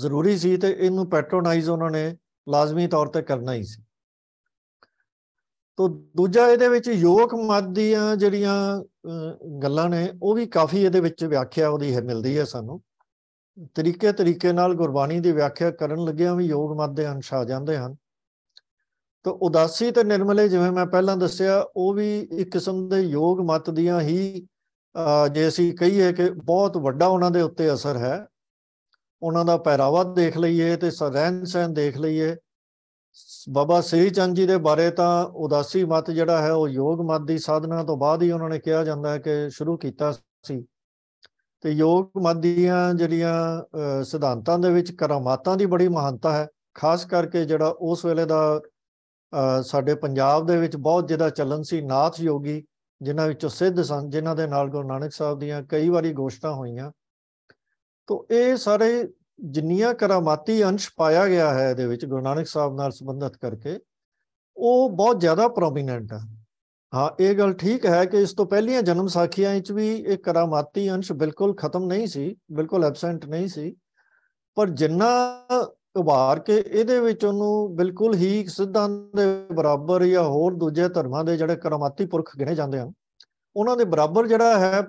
ਜ਼ਰੂਰੀ ਸੀ ਤੇ ਇਹਨੂੰ ਪੈਟਰੋਨਾਈਜ਼ ਉਹਨਾਂ ਨੇ ਲਾਜ਼ਮੀ ਤੌਰ ਤੇ ਕਰਨਾ ਹੀ ਸੀ ਤੋਂ ਦੂਜਾ ਇਹਦੇ ਵਿੱਚ ਯੋਗ ਮਤ ਦੀਆਂ ਜਿਹੜੀਆਂ ਗੱਲਾਂ ਨੇ ਉਹ ਵੀ ਕਾਫੀ ਇਹਦੇ ਵਿੱਚ ਵਿਆਖਿਆ ਉਹਦੀ ਹੈ ਮਿਲਦੀ ਹੈ ਸਾਨੂੰ ਤਰੀਕੇ ਤਰੀਕੇ ਨਾਲ ਗੁਰਬਾਣੀ ਦੀ ਵਿਆਖਿਆ ਕਰਨ ਲੱਗਿਆਂ ਵੀ ਯੋਗ ਮਤ ਦੇ ਅੰਸ਼ ਆ ਜਾਂਦੇ ਹਨ ਤੋਂ ਉਦਾਸੀ ਤੇ ਨਿਰਮਲੇ ਜਿਵੇਂ ਮੈਂ ਪਹਿਲਾਂ ਦੱਸਿਆ ਉਹ ਵੀ ਇੱਕ ਕਿਸਮ ਦੇ ਯੋਗ ਮਤ ਦੀਆਂ ਹੀ ਜੇ ਅਸੀਂ ਕਹੀਏ ਕਿ ਬਹੁਤ ਵੱਡਾ ਉਹਨਾਂ ਦੇ ਉੱਤੇ ਅਸਰ ਹੈ ਉਹਨਾਂ ਦਾ ਪਹਿਰਾਵਾ ਦੇਖ ਲਈਏ ਤੇ ਸਰੈਨ ਸੈਨ ਦੇਖ ਲਈਏ ਬਾਬਾ ਸ੍ਰੀ ਚੰਦ ਜੀ ਦੇ ਬਾਰੇ ਤਾਂ ਉਦਾਸੀ ਮਤ ਜਿਹੜਾ ਹੈ ਉਹ ਯੋਗ ਮਤ ਦੀ ਸਾਧਨਾ ਤੋਂ ਬਾਅਦ ਹੀ ਉਹਨਾਂ ਨੇ ਕਿਹਾ ਜਾਂਦਾ ਹੈ ਕਿ ਸ਼ੁਰੂ ਕੀਤਾ ਸੀ ਤੇ ਯੋਗ ਮਤ ਦੀਆਂ ਜਿਹੜੀਆਂ ਸਿਧਾਂਤਾਂ ਦੇ ਵਿੱਚ ਕਰਾਮਾਤਾਂ ਦੀ ਬੜੀ ਮਹਾਨਤਾ ਹੈ ਖਾਸ ਕਰਕੇ ਜਿਹੜਾ ਉਸ ਵੇਲੇ ਦਾ ਸਾਡੇ ਪੰਜਾਬ ਦੇ ਵਿੱਚ ਬਹੁਤ ਜਿਹਦਾ ਚੱਲਨ ਸੀ ਨਾਥ ਯੋਗੀ ਜਿਨ੍ਹਾਂ ਵਿੱਚੋਂ ਸਿੱਧ ਸਨ ਜਿਨ੍ਹਾਂ ਦੇ ਨਾਲ ਗੁਰੂ ਨਾਨਕ ਸਾਹਿਬ ਦੀਆਂ ਕਈ ਵਾਰੀ ਗੋਸ਼ਟਾਂ ਹੋਈਆਂ ਤੋਂ ਇਹ ਸਾਰੇ ਜਿੰਨੀਆਂ ਕਰਾਮਾਤੀ ਅੰਸ਼ ਪਾਇਆ ਗਿਆ ਹੈ ਇਹਦੇ ਵਿੱਚ ਗੁਰੂ ਨਾਨਕ ਸਾਹਿਬ ਨਾਲ ਸੰਬੰਧਿਤ ਕਰਕੇ ਉਹ ਬਹੁਤ ਜ਼ਿਆਦਾ ਪ੍ਰੋਮੀਨੈਂਟ ਆ ਹਾਂ ਇਹ ਗੱਲ ਠੀਕ ਹੈ ਕਿ ਇਸ ਤੋਂ ਪਹਿਲੀਆਂ ਜਨਮ ਸਾਖੀਆਂ ਵਿੱਚ ਵੀ ਇਹ ਕਰਾਮਾਤੀ ਅੰਸ਼ ਬਿਲਕੁਲ ਖਤਮ ਨਹੀਂ ਸੀ ਬਿਲਕੁਲ ਐਬਸੈਂਟ ਨਹੀਂ ਸੀ ਪਰ ਜਿੰਨਾ ਉਭਾਰ ਕੇ ਇਹਦੇ ਵਿੱਚ ਉਹਨੂੰ ਬਿਲਕੁਲ ਹੀ ਸਿੱਧਾਂ ਦੇ ਬਰਾਬਰ ਜਾਂ ਹੋਰ ਦੂਜੇ ਧਰਮਾਂ ਦੇ ਜਿਹੜੇ ਕਰਮਾਤੀ ਪੁਰਖ ਗਿਣੇ ਜਾਂਦੇ ਹਨ ਉਹਨਾਂ ਦੇ ਬਰਾਬਰ ਜਿਹੜਾ ਹੈ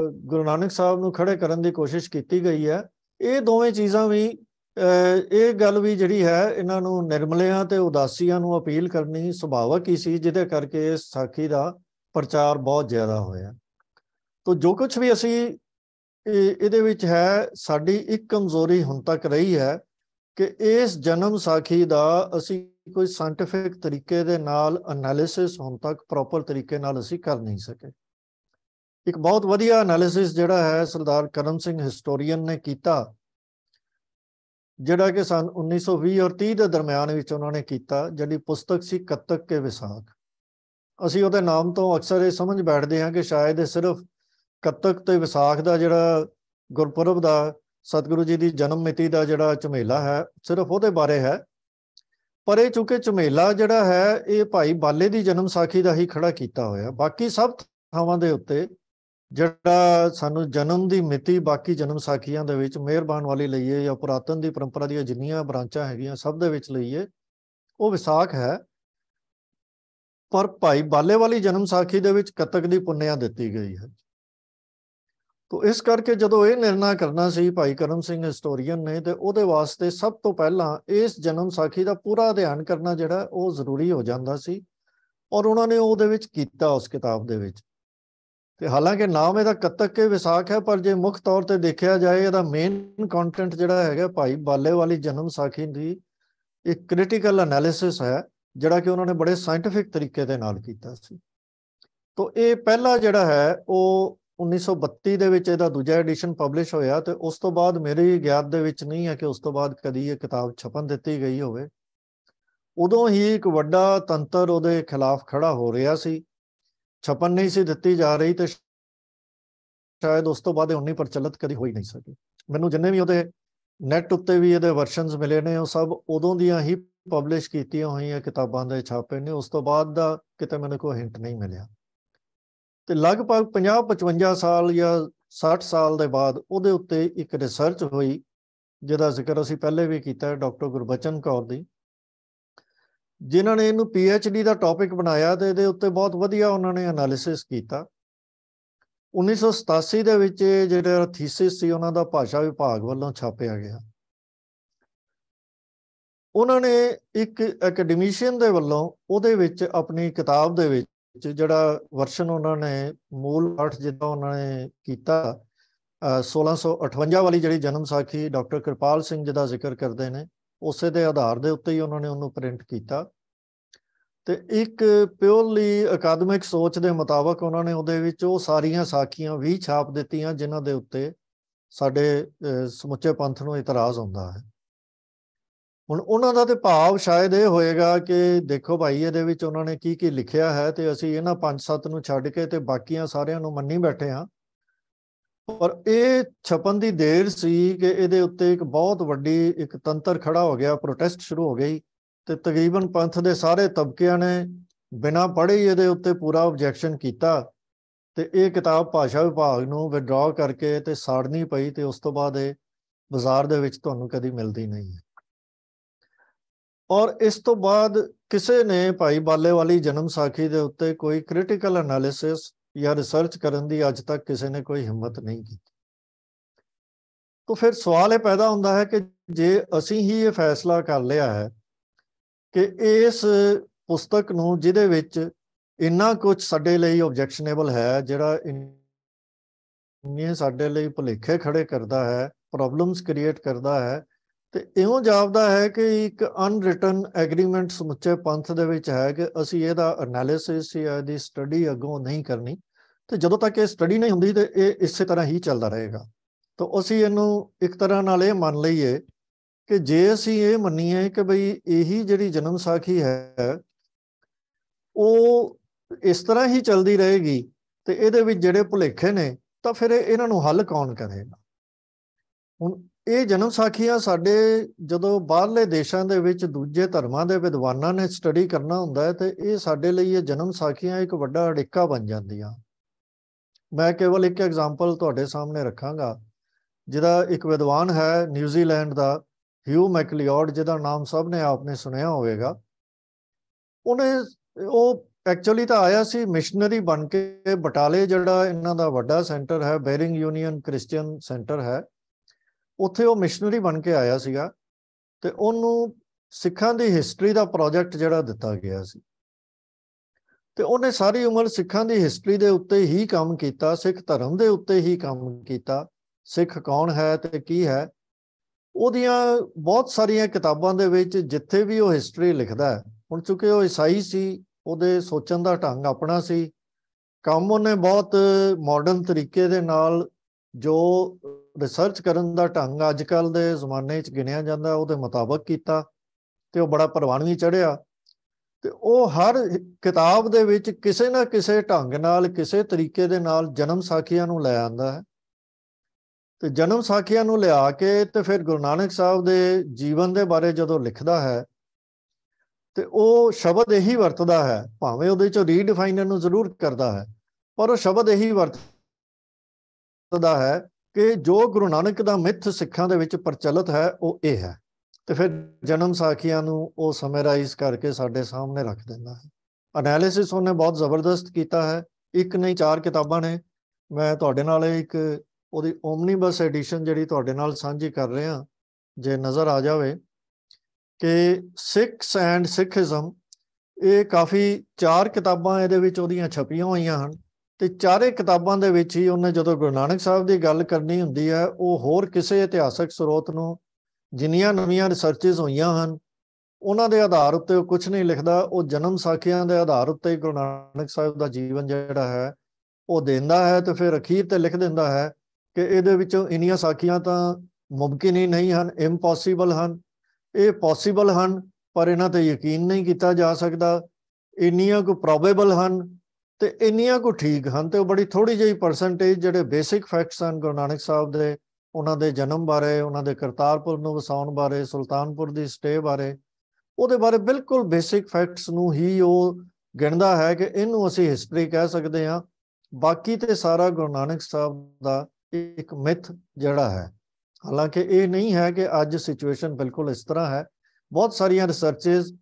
ਗੁਰੂ ਨਾਨਕ ਸਾਹਿਬ ਨੂੰ ਖੜੇ ਕਰਨ ਦੀ ਕੋਸ਼ਿਸ਼ ਕੀਤੀ ਗਈ ਹੈ ਇਹ ਦੋਵੇਂ ਚੀਜ਼ਾਂ ਵੀ ਇਹ ਗੱਲ ਵੀ ਜਿਹੜੀ ਹੈ ਇਹਨਾਂ ਨੂੰ ਨਿਰਮਲਿਆਂ ਤੇ ਉਦਾਸੀਆਂ ਨੂੰ ਅਪੀਲ ਕਰਨੀ ਸੁਭਾਵਕ ਹੀ ਸੀ ਜਿਹਦੇ ਕਰਕੇ ਸਾਖੀ ਦਾ ਪ੍ਰਚਾਰ ਬਹੁਤ ਜ਼ਿਆਦਾ ਹੋਇਆ ਤੋਂ ਜੋ ਕੁਝ ਵੀ ਅਸੀਂ ਇਹ ਇਹਦੇ ਵਿੱਚ ਹੈ ਸਾਡੀ ਇੱਕ ਕਮਜ਼ੋਰੀ ਹੁਣ ਤੱਕ ਰਹੀ ਹੈ ਕਿ ਇਸ ਜਨਮ ਸਾਖੀ ਦਾ ਅਸੀਂ ਕੋਈ ਸਾਇੰਟਿਫਿਕ ਤਰੀਕੇ ਦੇ ਨਾਲ ਐਨਾਲਿਸਿਸ ਹੁਣ ਤੱਕ ਪ੍ਰੋਪਰ ਤਰੀਕੇ ਨਾਲ ਅਸੀਂ ਕਰ ਨਹੀਂ ਸਕੇ ਇੱਕ ਬਹੁਤ ਵਧੀਆ ਐਨਾਲਿਸਿਸ ਜਿਹੜਾ ਹੈ ਸਰਦਾਰ ਕਰਨ ਸਿੰਘ ਹਿਸਟੋਰੀਅਨ ਨੇ ਕੀਤਾ ਜਿਹੜਾ ਕਿ ਸਨ 1920 ਔਰ 30 ਦੇ ਦਰਮਿਆਨ ਵਿੱਚ ਉਹਨਾਂ ਨੇ ਕੀਤਾ ਜਿਹੜੀ ਪੁਸਤਕ ਸੀ ਕਤਕ ਕੇ ਵਿਸਾਖ ਅਸੀਂ ਉਹਦੇ ਨਾਮ ਤੋਂ ਅਕਸਰ ਇਹ ਸਮਝ ਬੈਠਦੇ ਹਾਂ ਕਿ ਸ਼ਾਇਦ ਇਹ ਸਿਰਫ ਕੱਤਕ ਤੇ ਵਿਸਾਖ ਦਾ ਜਿਹੜਾ ਗੁਰਪੁਰਬ ਦਾ ਸਤਿਗੁਰੂ ਜੀ ਦੀ ਜਨਮ ਮਿਤੀ ਦਾ ਜਿਹੜਾ ਝਮੇਲਾ ਹੈ ਸਿਰਫ ਉਹਦੇ ਬਾਰੇ ਹੈ ਪਰ ਇਹ ਚੁੱਕੇ ਝਮੇਲਾ ਜਿਹੜਾ ਹੈ ਇਹ ਭਾਈ ਬਾਲੇ ਦੀ ਜਨਮ ਸਾਖੀ ਦਾ ਹੀ ਖੜਾ ਕੀਤਾ ਹੋਇਆ ਬਾਕੀ ਸਭ ਥਾਵਾਂ ਦੇ ਉੱਤੇ ਜਿਹੜਾ ਸਾਨੂੰ ਜਨਮ ਦੀ ਮਿਤੀ ਬਾਕੀ ਜਨਮ ਸਾਖੀਆਂ ਦੇ ਵਿੱਚ ਮਿਹਰਬਾਨ ਵਾਲੀ ਲਈਏ ਜਾਂ ਪ੍ਰਾਤਨ ਦੀ ਪਰੰਪਰਾ ਦੀਆਂ ਜਿੰਨੀਆਂ ਬ੍ਰਾਂਚਾਂ ਹੈਗੀਆਂ ਸਭ ਦੇ ਵਿੱਚ ਲਈਏ ਉਹ ਵਿਸਾਖ ਹੈ ਪਰ ਭਾਈ ਬਾਲੇ ਵਾਲੀ ਜਨਮ ਸਾਖੀ ਦੇ ਵਿੱਚ ਕਤਕ ਦੀ ਪੁੰਨਿਆ ਦਿੱਤੀ ਗਈ ਹੈ ਤੋ ਇਸ ਕਰਕੇ ਜਦੋਂ ਇਹ ਨਿਰਣਾ ਕਰਨਾ ਸੀ ਭਾਈ ਕਰਮ ਸਿੰਘ ਹਿਸਟੋਰੀਅਨ ਨੇ ਤੇ ਉਹਦੇ ਵਾਸਤੇ ਸਭ ਤੋਂ ਪਹਿਲਾਂ ਇਸ ਜਨਮ ਸਾਖੀ ਦਾ ਪੂਰਾ ਅਧਿਐਨ ਕਰਨਾ ਜਿਹੜਾ ਉਹ ਜ਼ਰੂਰੀ ਹੋ ਜਾਂਦਾ ਸੀ ਔਰ ਉਹਨਾਂ ਨੇ ਉਹਦੇ ਵਿੱਚ ਕੀਤਾ ਉਸ ਕਿਤਾਬ ਦੇ ਵਿੱਚ ਤੇ ਹਾਲਾਂਕਿ ਨਾਮ ਇਹਦਾ ਕਤਕ ਕੇ ਵਿਸਾਖ ਹੈ ਪਰ ਜੇ ਮੁੱਖ ਤੌਰ ਤੇ ਦੇਖਿਆ ਜਾਏ ਇਹਦਾ ਮੇਨ ਕੰਟੈਂਟ ਜਿਹੜਾ ਹੈਗਾ ਭਾਈ ਬਾਲੇ ਵਾਲੀ ਜਨਮ ਸਾਖੀ ਦੀ ਇੱਕ ਕ੍ਰਿਟੀਕਲ ਅਨਾਲਿਸਿਸ ਹੈ ਜਿਹੜਾ ਕਿ ਉਹਨਾਂ ਨੇ ਬੜੇ ਸਾਇੰਟਿਫਿਕ ਤਰੀਕੇ ਦੇ ਨਾਲ ਕੀਤਾ ਸੀ ਤੋਂ ਇਹ ਪਹਿਲਾ ਜਿਹੜਾ ਹੈ ਉਹ 1932 ਦੇ ਵਿੱਚ ਇਹਦਾ ਦੂਜਾ ਐਡੀਸ਼ਨ ਪਬਲਿਸ਼ ਹੋਇਆ ਤੇ ਉਸ ਤੋਂ ਬਾਅਦ ਮੇਰੀ ਗਿਆਨ ਦੇ ਵਿੱਚ ਨਹੀਂ ਹੈ ਕਿ ਉਸ ਤੋਂ ਬਾਅਦ ਕਦੀ ਇਹ ਕਿਤਾਬ ਛਪਨ ਦਿੱਤੀ ਗਈ ਹੋਵੇ ਉਦੋਂ ਹੀ ਇੱਕ ਵੱਡਾ ਤੰਤਰ ਉਹਦੇ ਖਿਲਾਫ ਖੜਾ ਹੋ ਰਿਹਾ ਸੀ ਛਪਨ ਨਹੀਂ ਸੀ ਦਿੱਤੀ ਜਾ ਰਹੀ ਤੇ ਸ਼ਾਇਦ ਉਸ ਤੋਂ ਬਾਅਦ ਇਹ ਉਨੀ ਪ੍ਰਚਲਿਤ ਕਦੀ ਹੋਈ ਨਹੀਂ ਸਕੀ ਮੈਨੂੰ ਜਿੰਨੇ ਵੀ ਉਹਦੇ ਨੈਟ ਉੱਤੇ ਵੀ ਇਹਦੇ ਵਰਸ਼ਨਸ ਮਿਲੇ ਨੇ ਉਹ ਸਭ ਉਦੋਂ ਦੀਆਂ ਹੀ ਪਬਲਿਸ਼ ਕੀਤੀਆਂ ਹੋਈਆਂ ਕਿਤਾਬਾਂ ਦੇ ਛਾਪੇ ਨੇ ਉਸ ਤੋਂ ਬਾਅਦ ਦਾ ਕਿਤੇ ਮੈਨੂੰ ਕੋਈ ਹਿੰਟ ਨਹੀਂ ਮਿਲਿਆ ਤੇ ਲਗਭਗ 50 55 ਸਾਲ ਜਾਂ 60 ਸਾਲ ਦੇ ਬਾਅਦ ਉਹਦੇ ਉੱਤੇ ਇੱਕ ਰਿਸਰਚ ਹੋਈ ਜਿਹਦਾ ਜ਼ਿਕਰ ਅਸੀਂ ਪਹਿਲੇ ਵੀ ਕੀਤਾ ਡਾਕਟਰ ਗੁਰਬਚਨ ਕੌਰ ਦੀ ਜਿਨ੍ਹਾਂ ਨੇ ਇਹਨੂੰ ਪੀ ਐਚ ਡੀ ਦਾ ਟੌਪਿਕ ਬਣਾਇਆ ਤੇ ਇਹਦੇ ਉੱਤੇ ਬਹੁਤ ਵਧੀਆ ਉਹਨਾਂ ਨੇ ਐਨਾਲਿਸਿਸ ਕੀਤਾ 1987 ਦੇ ਵਿੱਚ ਜਿਹੜਾ ਥੀਸਿਸ ਸੀ ਉਹਨਾਂ ਦਾ ਭਾਸ਼ਾ ਵਿਭਾਗ ਵੱਲੋਂ ਛਾਪਿਆ ਗਿਆ ਉਹਨਾਂ ਨੇ ਇੱਕ ਅਕੈਡਮੀਸ਼ੀਅਨ ਦੇ ਵੱਲੋਂ ਉਹਦੇ ਵਿੱਚ ਆਪਣੀ ਕਿਤਾਬ ਦੇ ਵਿੱਚ ਵਿੱਚ ਜਿਹੜਾ ਵਰਸ਼ਨ ਉਹਨਾਂ ਨੇ ਮੂਲ ਪਾਠ ਜਿੱਦਾਂ ਉਹਨਾਂ ਨੇ ਕੀਤਾ 1658 ਵਾਲੀ ਜਿਹੜੀ ਜਨਮ ਸਾਖੀ ਡਾਕਟਰ ਕਿਰਪਾਲ ਸਿੰਘ ਜਿਹਦਾ ਜ਼ਿਕਰ ਕਰਦੇ ਨੇ ਉਸੇ ਦੇ ਆਧਾਰ ਦੇ ਉੱਤੇ ਹੀ ਉਹਨਾਂ ਨੇ ਉਹਨੂੰ ਪ੍ਰਿੰਟ ਕੀਤਾ ਤੇ ਇੱਕ ਪਿਓਰਲੀ ਅਕਾਦਮਿਕ ਸੋਚ ਦੇ ਮੁਤਾਬਕ ਉਹਨਾਂ ਨੇ ਉਹਦੇ ਵਿੱਚ ਉਹ ਸਾਰੀਆਂ ਸਾਖੀਆਂ ਵੀ ਛਾਪ ਦਿੱਤੀਆਂ ਜਿਨ੍ਹਾਂ ਦੇ ਉੱਤੇ ਸਾਡੇ ਸਮੁੱਚੇ ਪੰਥ ਨੂੰ ਇਤਰਾਜ਼ ਹੁੰਦਾ ਹੈ ਹੁਣ ਉਹਨਾਂ ਦਾ ਤੇ ਭਾਵ ਸ਼ਾਇਦ ਇਹ ਹੋਏਗਾ ਕਿ ਦੇਖੋ ਭਾਈ ਇਹਦੇ ਵਿੱਚ ਉਹਨਾਂ ਨੇ ਕੀ ਕੀ ਲਿਖਿਆ ਹੈ ਤੇ ਅਸੀਂ ਇਹਨਾਂ ਪੰਜ ਸੱਤ ਨੂੰ ਛੱਡ ਕੇ ਤੇ ਬਾਕੀਆਂ ਸਾਰਿਆਂ ਨੂੰ ਮੰਨੀ ਬੈਠੇ ਹਾਂ ਪਰ ਇਹ ਛਪਨ ਦੀ ਦੇਰ ਸੀ ਕਿ ਇਹਦੇ ਉੱਤੇ ਇੱਕ ਬਹੁਤ ਵੱਡੀ ਇੱਕ ਤੰਤਰ ਖੜਾ ਹੋ ਗਿਆ ਪ੍ਰੋਟੈਸਟ ਸ਼ੁਰੂ ਹੋ ਗਈ ਤੇ ਤਕਰੀਬਨ ਪੰਥ ਦੇ ਸਾਰੇ ਤਬਕਿਆਂ ਨੇ ਬਿਨਾਂ ਪੜ੍ਹੇ ਹੀ ਇਹਦੇ ਉੱਤੇ ਪੂਰਾ ਆਬਜੈਕਸ਼ਨ ਕੀਤਾ ਤੇ ਇਹ ਕਿਤਾਬ ਭਾਸ਼ਾ ਵਿਭਾਗ ਨੂੰ ਵਿਡਰਾਅ ਕਰਕੇ ਤੇ ਸਾੜਨੀ ਪਈ ਤੇ ਉਸ ਤੋਂ ਬਾਅਦ ਇਹ ਬਾਜ਼ਾਰ ਦੇ ਵਿੱਚ ਤੁਹਾਨੂੰ ਕਦੀ ਮਿਲਦੀ ਨਹੀਂ ਹੈ ਔਰ ਇਸ ਤੋਂ ਬਾਅਦ ਕਿਸੇ ਨੇ ਭਾਈ ਬਾਲੇ ਵਾਲੀ ਜਨਮ ਸਾਖੀ ਦੇ ਉੱਤੇ ਕੋਈ ਕ੍ਰਿਟੀਕਲ ਅਨਾਲਿਸਿਸ ਜਾਂ ਰਿਸਰਚ ਕਰਨ ਦੀ ਅੱਜ ਤੱਕ ਕਿਸੇ ਨੇ ਕੋਈ ਹਿੰਮਤ ਨਹੀਂ ਕੀਤੀ ਤਾਂ ਫਿਰ ਸਵਾਲ ਇਹ ਪੈਦਾ ਹੁੰਦਾ ਹੈ ਕਿ ਜੇ ਅਸੀਂ ਹੀ ਇਹ ਫੈਸਲਾ ਕਰ ਲਿਆ ਹੈ ਕਿ ਇਸ ਪੁਸਤਕ ਨੂੰ ਜਿਹਦੇ ਵਿੱਚ ਇੰਨਾ ਕੁਝ ਸਾਡੇ ਲਈ ਆਬਜੈਕਸ਼ਨੇਬਲ ਹੈ ਜਿਹੜਾ ਇਹ ਸਾਡੇ ਲਈ ਭੁਲੇਖੇ ਖੜੇ ਕਰਦਾ ਹੈ ਪ੍ਰੋਬਲਮਸ ਕ੍ਰੀਏਟ ਕਰਦਾ ਹੈ ਤੇ ਇਹੋ ਜਾਪਦਾ ਹੈ ਕਿ ਇੱਕ ਅਨਰਿਟਨ ਐਗਰੀਮੈਂਟ ਸਮੁੱਚੇ ਪੰਥ ਦੇ ਵਿੱਚ ਹੈ ਕਿ ਅਸੀਂ ਇਹਦਾ ਅਨਾਲਿਸਿਸ ਜਾਂ ਦੀ ਸਟੱਡੀ ਅੱਗੋਂ ਨਹੀਂ ਕਰਨੀ ਤੇ ਜਦੋਂ ਤੱਕ ਇਹ ਸਟੱਡੀ ਨਹੀਂ ਹੁੰਦੀ ਤੇ ਇਹ ਇਸੇ ਤਰ੍ਹਾਂ ਹੀ ਚੱਲਦਾ ਰਹੇਗਾ ਤਾਂ ਅਸੀਂ ਇਹਨੂੰ ਇੱਕ ਤਰ੍ਹਾਂ ਨਾਲ ਇਹ ਮੰਨ ਲਈਏ ਕਿ ਜੇ ਅਸੀਂ ਇਹ ਮੰਨੀਏ ਕਿ ਬਈ ਇਹੀ ਜਿਹੜੀ ਜਨਮ ਸਾਖੀ ਹੈ ਉਹ ਇਸ ਤਰ੍ਹਾਂ ਹੀ ਚੱਲਦੀ ਰਹੇਗੀ ਤੇ ਇਹਦੇ ਵਿੱਚ ਜਿਹੜੇ ਭੁਲੇਖੇ ਨੇ ਤਾਂ ਫਿਰ ਇਹਨਾਂ ਨੂੰ ਹੱਲ ਕੌਣ ਕਰੇਗਾ ਹੁਣ ਇਹ ਜਨਮ ਸਾਖੀਆਂ ਸਾਡੇ ਜਦੋਂ ਬਾਹਰਲੇ ਦੇਸ਼ਾਂ ਦੇ ਵਿੱਚ ਦੂਜੇ ਧਰਮਾਂ ਦੇ ਵਿਦਵਾਨਾਂ ਨੇ ਸਟੱਡੀ ਕਰਨਾ ਹੁੰਦਾ ਹੈ ਤੇ ਇਹ ਸਾਡੇ ਲਈ ਇਹ ਜਨਮ ਸਾਖੀਆਂ ਇੱਕ ਵੱਡਾ ਅੜਿੱਕਾ ਬਣ ਜਾਂਦੀਆਂ ਮੈਂ ਕੇਵਲ ਇੱਕ ਐਗਜ਼ਾਮਪਲ ਤੁਹਾਡੇ ਸਾਹਮਣੇ ਰੱਖਾਂਗਾ ਜਿਹਦਾ ਇੱਕ ਵਿਦਵਾਨ ਹੈ ਨਿਊਜ਼ੀਲੈਂਡ ਦਾ ਹਿਊ ਮੈਕਲਿਓਡ ਜਿਹਦਾ ਨਾਮ ਸਭ ਨੇ ਆਪਨੇ ਸੁਣਿਆ ਹੋਵੇਗਾ ਉਹਨੇ ਉਹ ਐਕਚੁਅਲੀ ਤਾਂ ਆਇਆ ਸੀ ਮਿਸ਼ਨਰੀ ਬਣ ਕੇ ਬਟਾਲੇ ਜਿਹੜਾ ਇਹਨਾਂ ਦਾ ਵੱਡਾ ਸੈਂਟਰ ਹੈ ਬੈਰਿੰਗ ਯੂਨੀਅਨ ਕ੍ਰਿਸਚੀਅਨ ਸੈਂਟਰ ਹੈ ਉੱਥੇ ਉਹ ਮਿਸ਼ਨਰੀ ਬਣ ਕੇ ਆਇਆ ਸੀਗਾ ਤੇ ਉਹਨੂੰ ਸਿੱਖਾਂ ਦੀ ਹਿਸਟਰੀ ਦਾ ਪ੍ਰੋਜੈਕਟ ਜਿਹੜਾ ਦਿੱਤਾ ਗਿਆ ਸੀ ਤੇ ਉਹਨੇ ਸਾਰੀ ਉਮਰ ਸਿੱਖਾਂ ਦੀ ਹਿਸਟਰੀ ਦੇ ਉੱਤੇ ਹੀ ਕੰਮ ਕੀਤਾ ਸਿੱਖ ਧਰਮ ਦੇ ਉੱਤੇ ਹੀ ਕੰਮ ਕੀਤਾ ਸਿੱਖ ਕੌਣ ਹੈ ਤੇ ਕੀ ਹੈ ਉਹਦੀਆਂ ਬਹੁਤ ਸਾਰੀਆਂ ਕਿਤਾਬਾਂ ਦੇ ਵਿੱਚ ਜਿੱਥੇ ਵੀ ਉਹ ਹਿਸਟਰੀ ਲਿਖਦਾ ਹੈ ਹੁਣ ਚੁੱਕੇ ਉਹ ਈਸਾਈ ਸੀ ਉਹਦੇ ਸੋਚਣ ਦਾ ਢੰਗ ਆਪਣਾ ਸੀ ਕੰਮ ਉਹਨੇ ਬਹੁਤ ਮਾਡਰਨ ਤਰੀਕੇ ਦੇ ਨਾਲ ਜੋ ਰਿਸਰਚ ਕਰਨ ਦਾ ਢੰਗ ਅੱਜ ਕੱਲ ਦੇ ਜ਼ਮਾਨੇ 'ਚ ਗਿਣਿਆ ਜਾਂਦਾ ਉਹਦੇ ਮੁਤਾਬਕ ਕੀਤਾ ਤੇ ਉਹ ਬੜਾ ਪਰਵਾਨਗੀ ਚੜਿਆ ਤੇ ਉਹ ਹਰ ਕਿਤਾਬ ਦੇ ਵਿੱਚ ਕਿਸੇ ਨਾ ਕਿਸੇ ਢੰਗ ਨਾਲ ਕਿਸੇ ਤਰੀਕੇ ਦੇ ਨਾਲ ਜਨਮ ਸਾਖੀਆਂ ਨੂੰ ਲੈ ਆਂਦਾ ਹੈ ਤੇ ਜਨਮ ਸਾਖੀਆਂ ਨੂੰ ਲਿਆ ਕੇ ਤੇ ਫਿਰ ਗੁਰੂ ਨਾਨਕ ਸਾਹਿਬ ਦੇ ਜੀਵਨ ਦੇ ਬਾਰੇ ਜਦੋਂ ਲਿਖਦਾ ਹੈ ਤੇ ਉਹ ਸ਼ਬਦ ਇਹੀ ਵਰਤਦਾ ਹੈ ਭਾਵੇਂ ਉਹਦੇ ਚੋਂ ਰੀਡਿਫਾਈਨਰ ਨੂੰ ਜ਼ਰੂਰ ਕਰਦਾ ਹੈ ਪਰ ਉਹ ਸ਼ਬਦ ਇਹੀ ਵਰਤ ਦਾ ਹੈ ਕਿ ਜੋ ਗੁਰੂ ਨਾਨਕ ਦਾ ਮਿੱਥ ਸਿੱਖਾਂ ਦੇ ਵਿੱਚ ਪ੍ਰਚਲਿਤ ਹੈ ਉਹ ਇਹ ਹੈ ਤੇ ਫਿਰ ਜਨਮ ਸਾਖੀਆਂ ਨੂੰ ਉਹ ਸਮਰਾਈਜ਼ ਕਰਕੇ ਸਾਡੇ ਸਾਹਮਣੇ ਰੱਖ ਦਿੰਦਾ ਹੈ ਅਨਾਲਿਸਿਸ ਉਹਨੇ ਬਹੁਤ ਜ਼ਬਰਦਸਤ ਕੀਤਾ ਹੈ ਇੱਕ ਨਹੀਂ ਚਾਰ ਕਿਤਾਬਾਂ ਨੇ ਮੈਂ ਤੁਹਾਡੇ ਨਾਲ ਇੱਕ ਉਹਦੀ ਓਮਨੀਬਸ ਐਡੀਸ਼ਨ ਜਿਹੜੀ ਤੁਹਾਡੇ ਨਾਲ ਸਾਂਝੀ ਕਰ ਰਿਹਾ ਜੇ ਨਜ਼ਰ ਆ ਜਾਵੇ ਕਿ ਸਿੱਖਸ ਐਂਡ ਸਿੱਖਿਜ਼ਮ ਇਹ ਕਾਫੀ ਚਾਰ ਕਿਤਾਬਾਂ ਇਹਦੇ ਵਿੱਚ ਉਹਦੀਆਂ ਛਪੀਆਂ ਹੋਈਆਂ ਹਨ ਤੇ ਚਾਰੇ ਕਿਤਾਬਾਂ ਦੇ ਵਿੱਚ ਹੀ ਉਹਨੇ ਜਦੋਂ ਗੁਰੂ ਨਾਨਕ ਸਾਹਿਬ ਦੀ ਗੱਲ ਕਰਨੀ ਹੁੰਦੀ ਹੈ ਉਹ ਹੋਰ ਕਿਸੇ ਇਤਿਹਾਸਕ ਸਰੋਤ ਨੂੰ ਜਿੰਨੀਆਂ ਨਵੀਆਂ ਰਿਸਰਚਸ ਹੋਈਆਂ ਹਨ ਉਹਨਾਂ ਦੇ ਆਧਾਰ ਉੱਤੇ ਉਹ ਕੁਝ ਨਹੀਂ ਲਿਖਦਾ ਉਹ ਜਨਮ ਸਾਖੀਆਂ ਦੇ ਆਧਾਰ ਉੱਤੇ ਗੁਰੂ ਨਾਨਕ ਸਾਹਿਬ ਦਾ ਜੀਵਨ ਜਿਹੜਾ ਹੈ ਉਹ ਦਿੰਦਾ ਹੈ ਤੇ ਫਿਰ ਅਖੀਰ ਤੇ ਲਿਖ ਦਿੰਦਾ ਹੈ ਕਿ ਇਹਦੇ ਵਿੱਚੋਂ ਇੰਨੀਆਂ ਸਾਖੀਆਂ ਤਾਂ ਮੁਮਕਿਨ ਹੀ ਨਹੀਂ ਹਨ ਇੰਪੋਸੀਬਲ ਹਨ ਇਹ ਪੋਸੀਬਲ ਹਨ ਪਰ ਇਹਨਾਂ ਤੇ ਯਕੀਨ ਨਹੀਂ ਕੀਤਾ ਜਾ ਸਕਦਾ ਇੰਨੀਆਂ ਕੋ ਪ੍ਰੋਬੇਬਲ ਹਨ ਤੇ ਇੰਨੀਆਂ ਕੋ ਠੀਕ ਹਨ ਤੇ ਉਹ ਬੜੀ ਥੋੜੀ ਜਿਹੀ ਪਰਸੈਂਟੇਜ ਜਿਹੜੇ ਬੇਸਿਕ ਫੈਕਟਸ ਹਨ ਗੁਰੂ ਨਾਨਕ ਸਾਹਿਬ ਦੇ ਉਹਨਾਂ ਦੇ ਜਨਮ ਬਾਰੇ ਉਹਨਾਂ ਦੇ ਕਰਤਾਰਪੁਰ ਨੂੰ ਵਸਾਉਣ ਬਾਰੇ ਸੁਲਤਾਨਪੁਰ ਦੀ ਸਟੇ ਬਾਰੇ ਉਹਦੇ ਬਾਰੇ ਬਿਲਕੁਲ ਬੇਸਿਕ ਫੈਕਟਸ ਨੂੰ ਹੀ ਉਹ ਗਿਣਦਾ ਹੈ ਕਿ ਇਹਨੂੰ ਅਸੀਂ ਹਿਸਟਰੀ ਕਹਿ ਸਕਦੇ ਹਾਂ ਬਾਕੀ ਤੇ ਸਾਰਾ ਗੁਰੂ ਨਾਨਕ ਸਾਹਿਬ ਦਾ ਇੱਕ ਮਿਥ ਜਿਹੜਾ ਹੈ ਹਾਲਾਂਕਿ ਇਹ ਨਹੀਂ ਹੈ ਕਿ ਅੱਜ ਸਿਚੁਏਸ਼ਨ ਬਿਲਕੁਲ ਇਸ ਤਰ੍ਹਾਂ ਹੈ ਬਹੁਤ ਸਾਰੀਆਂ ਰਿਸਰਚਸ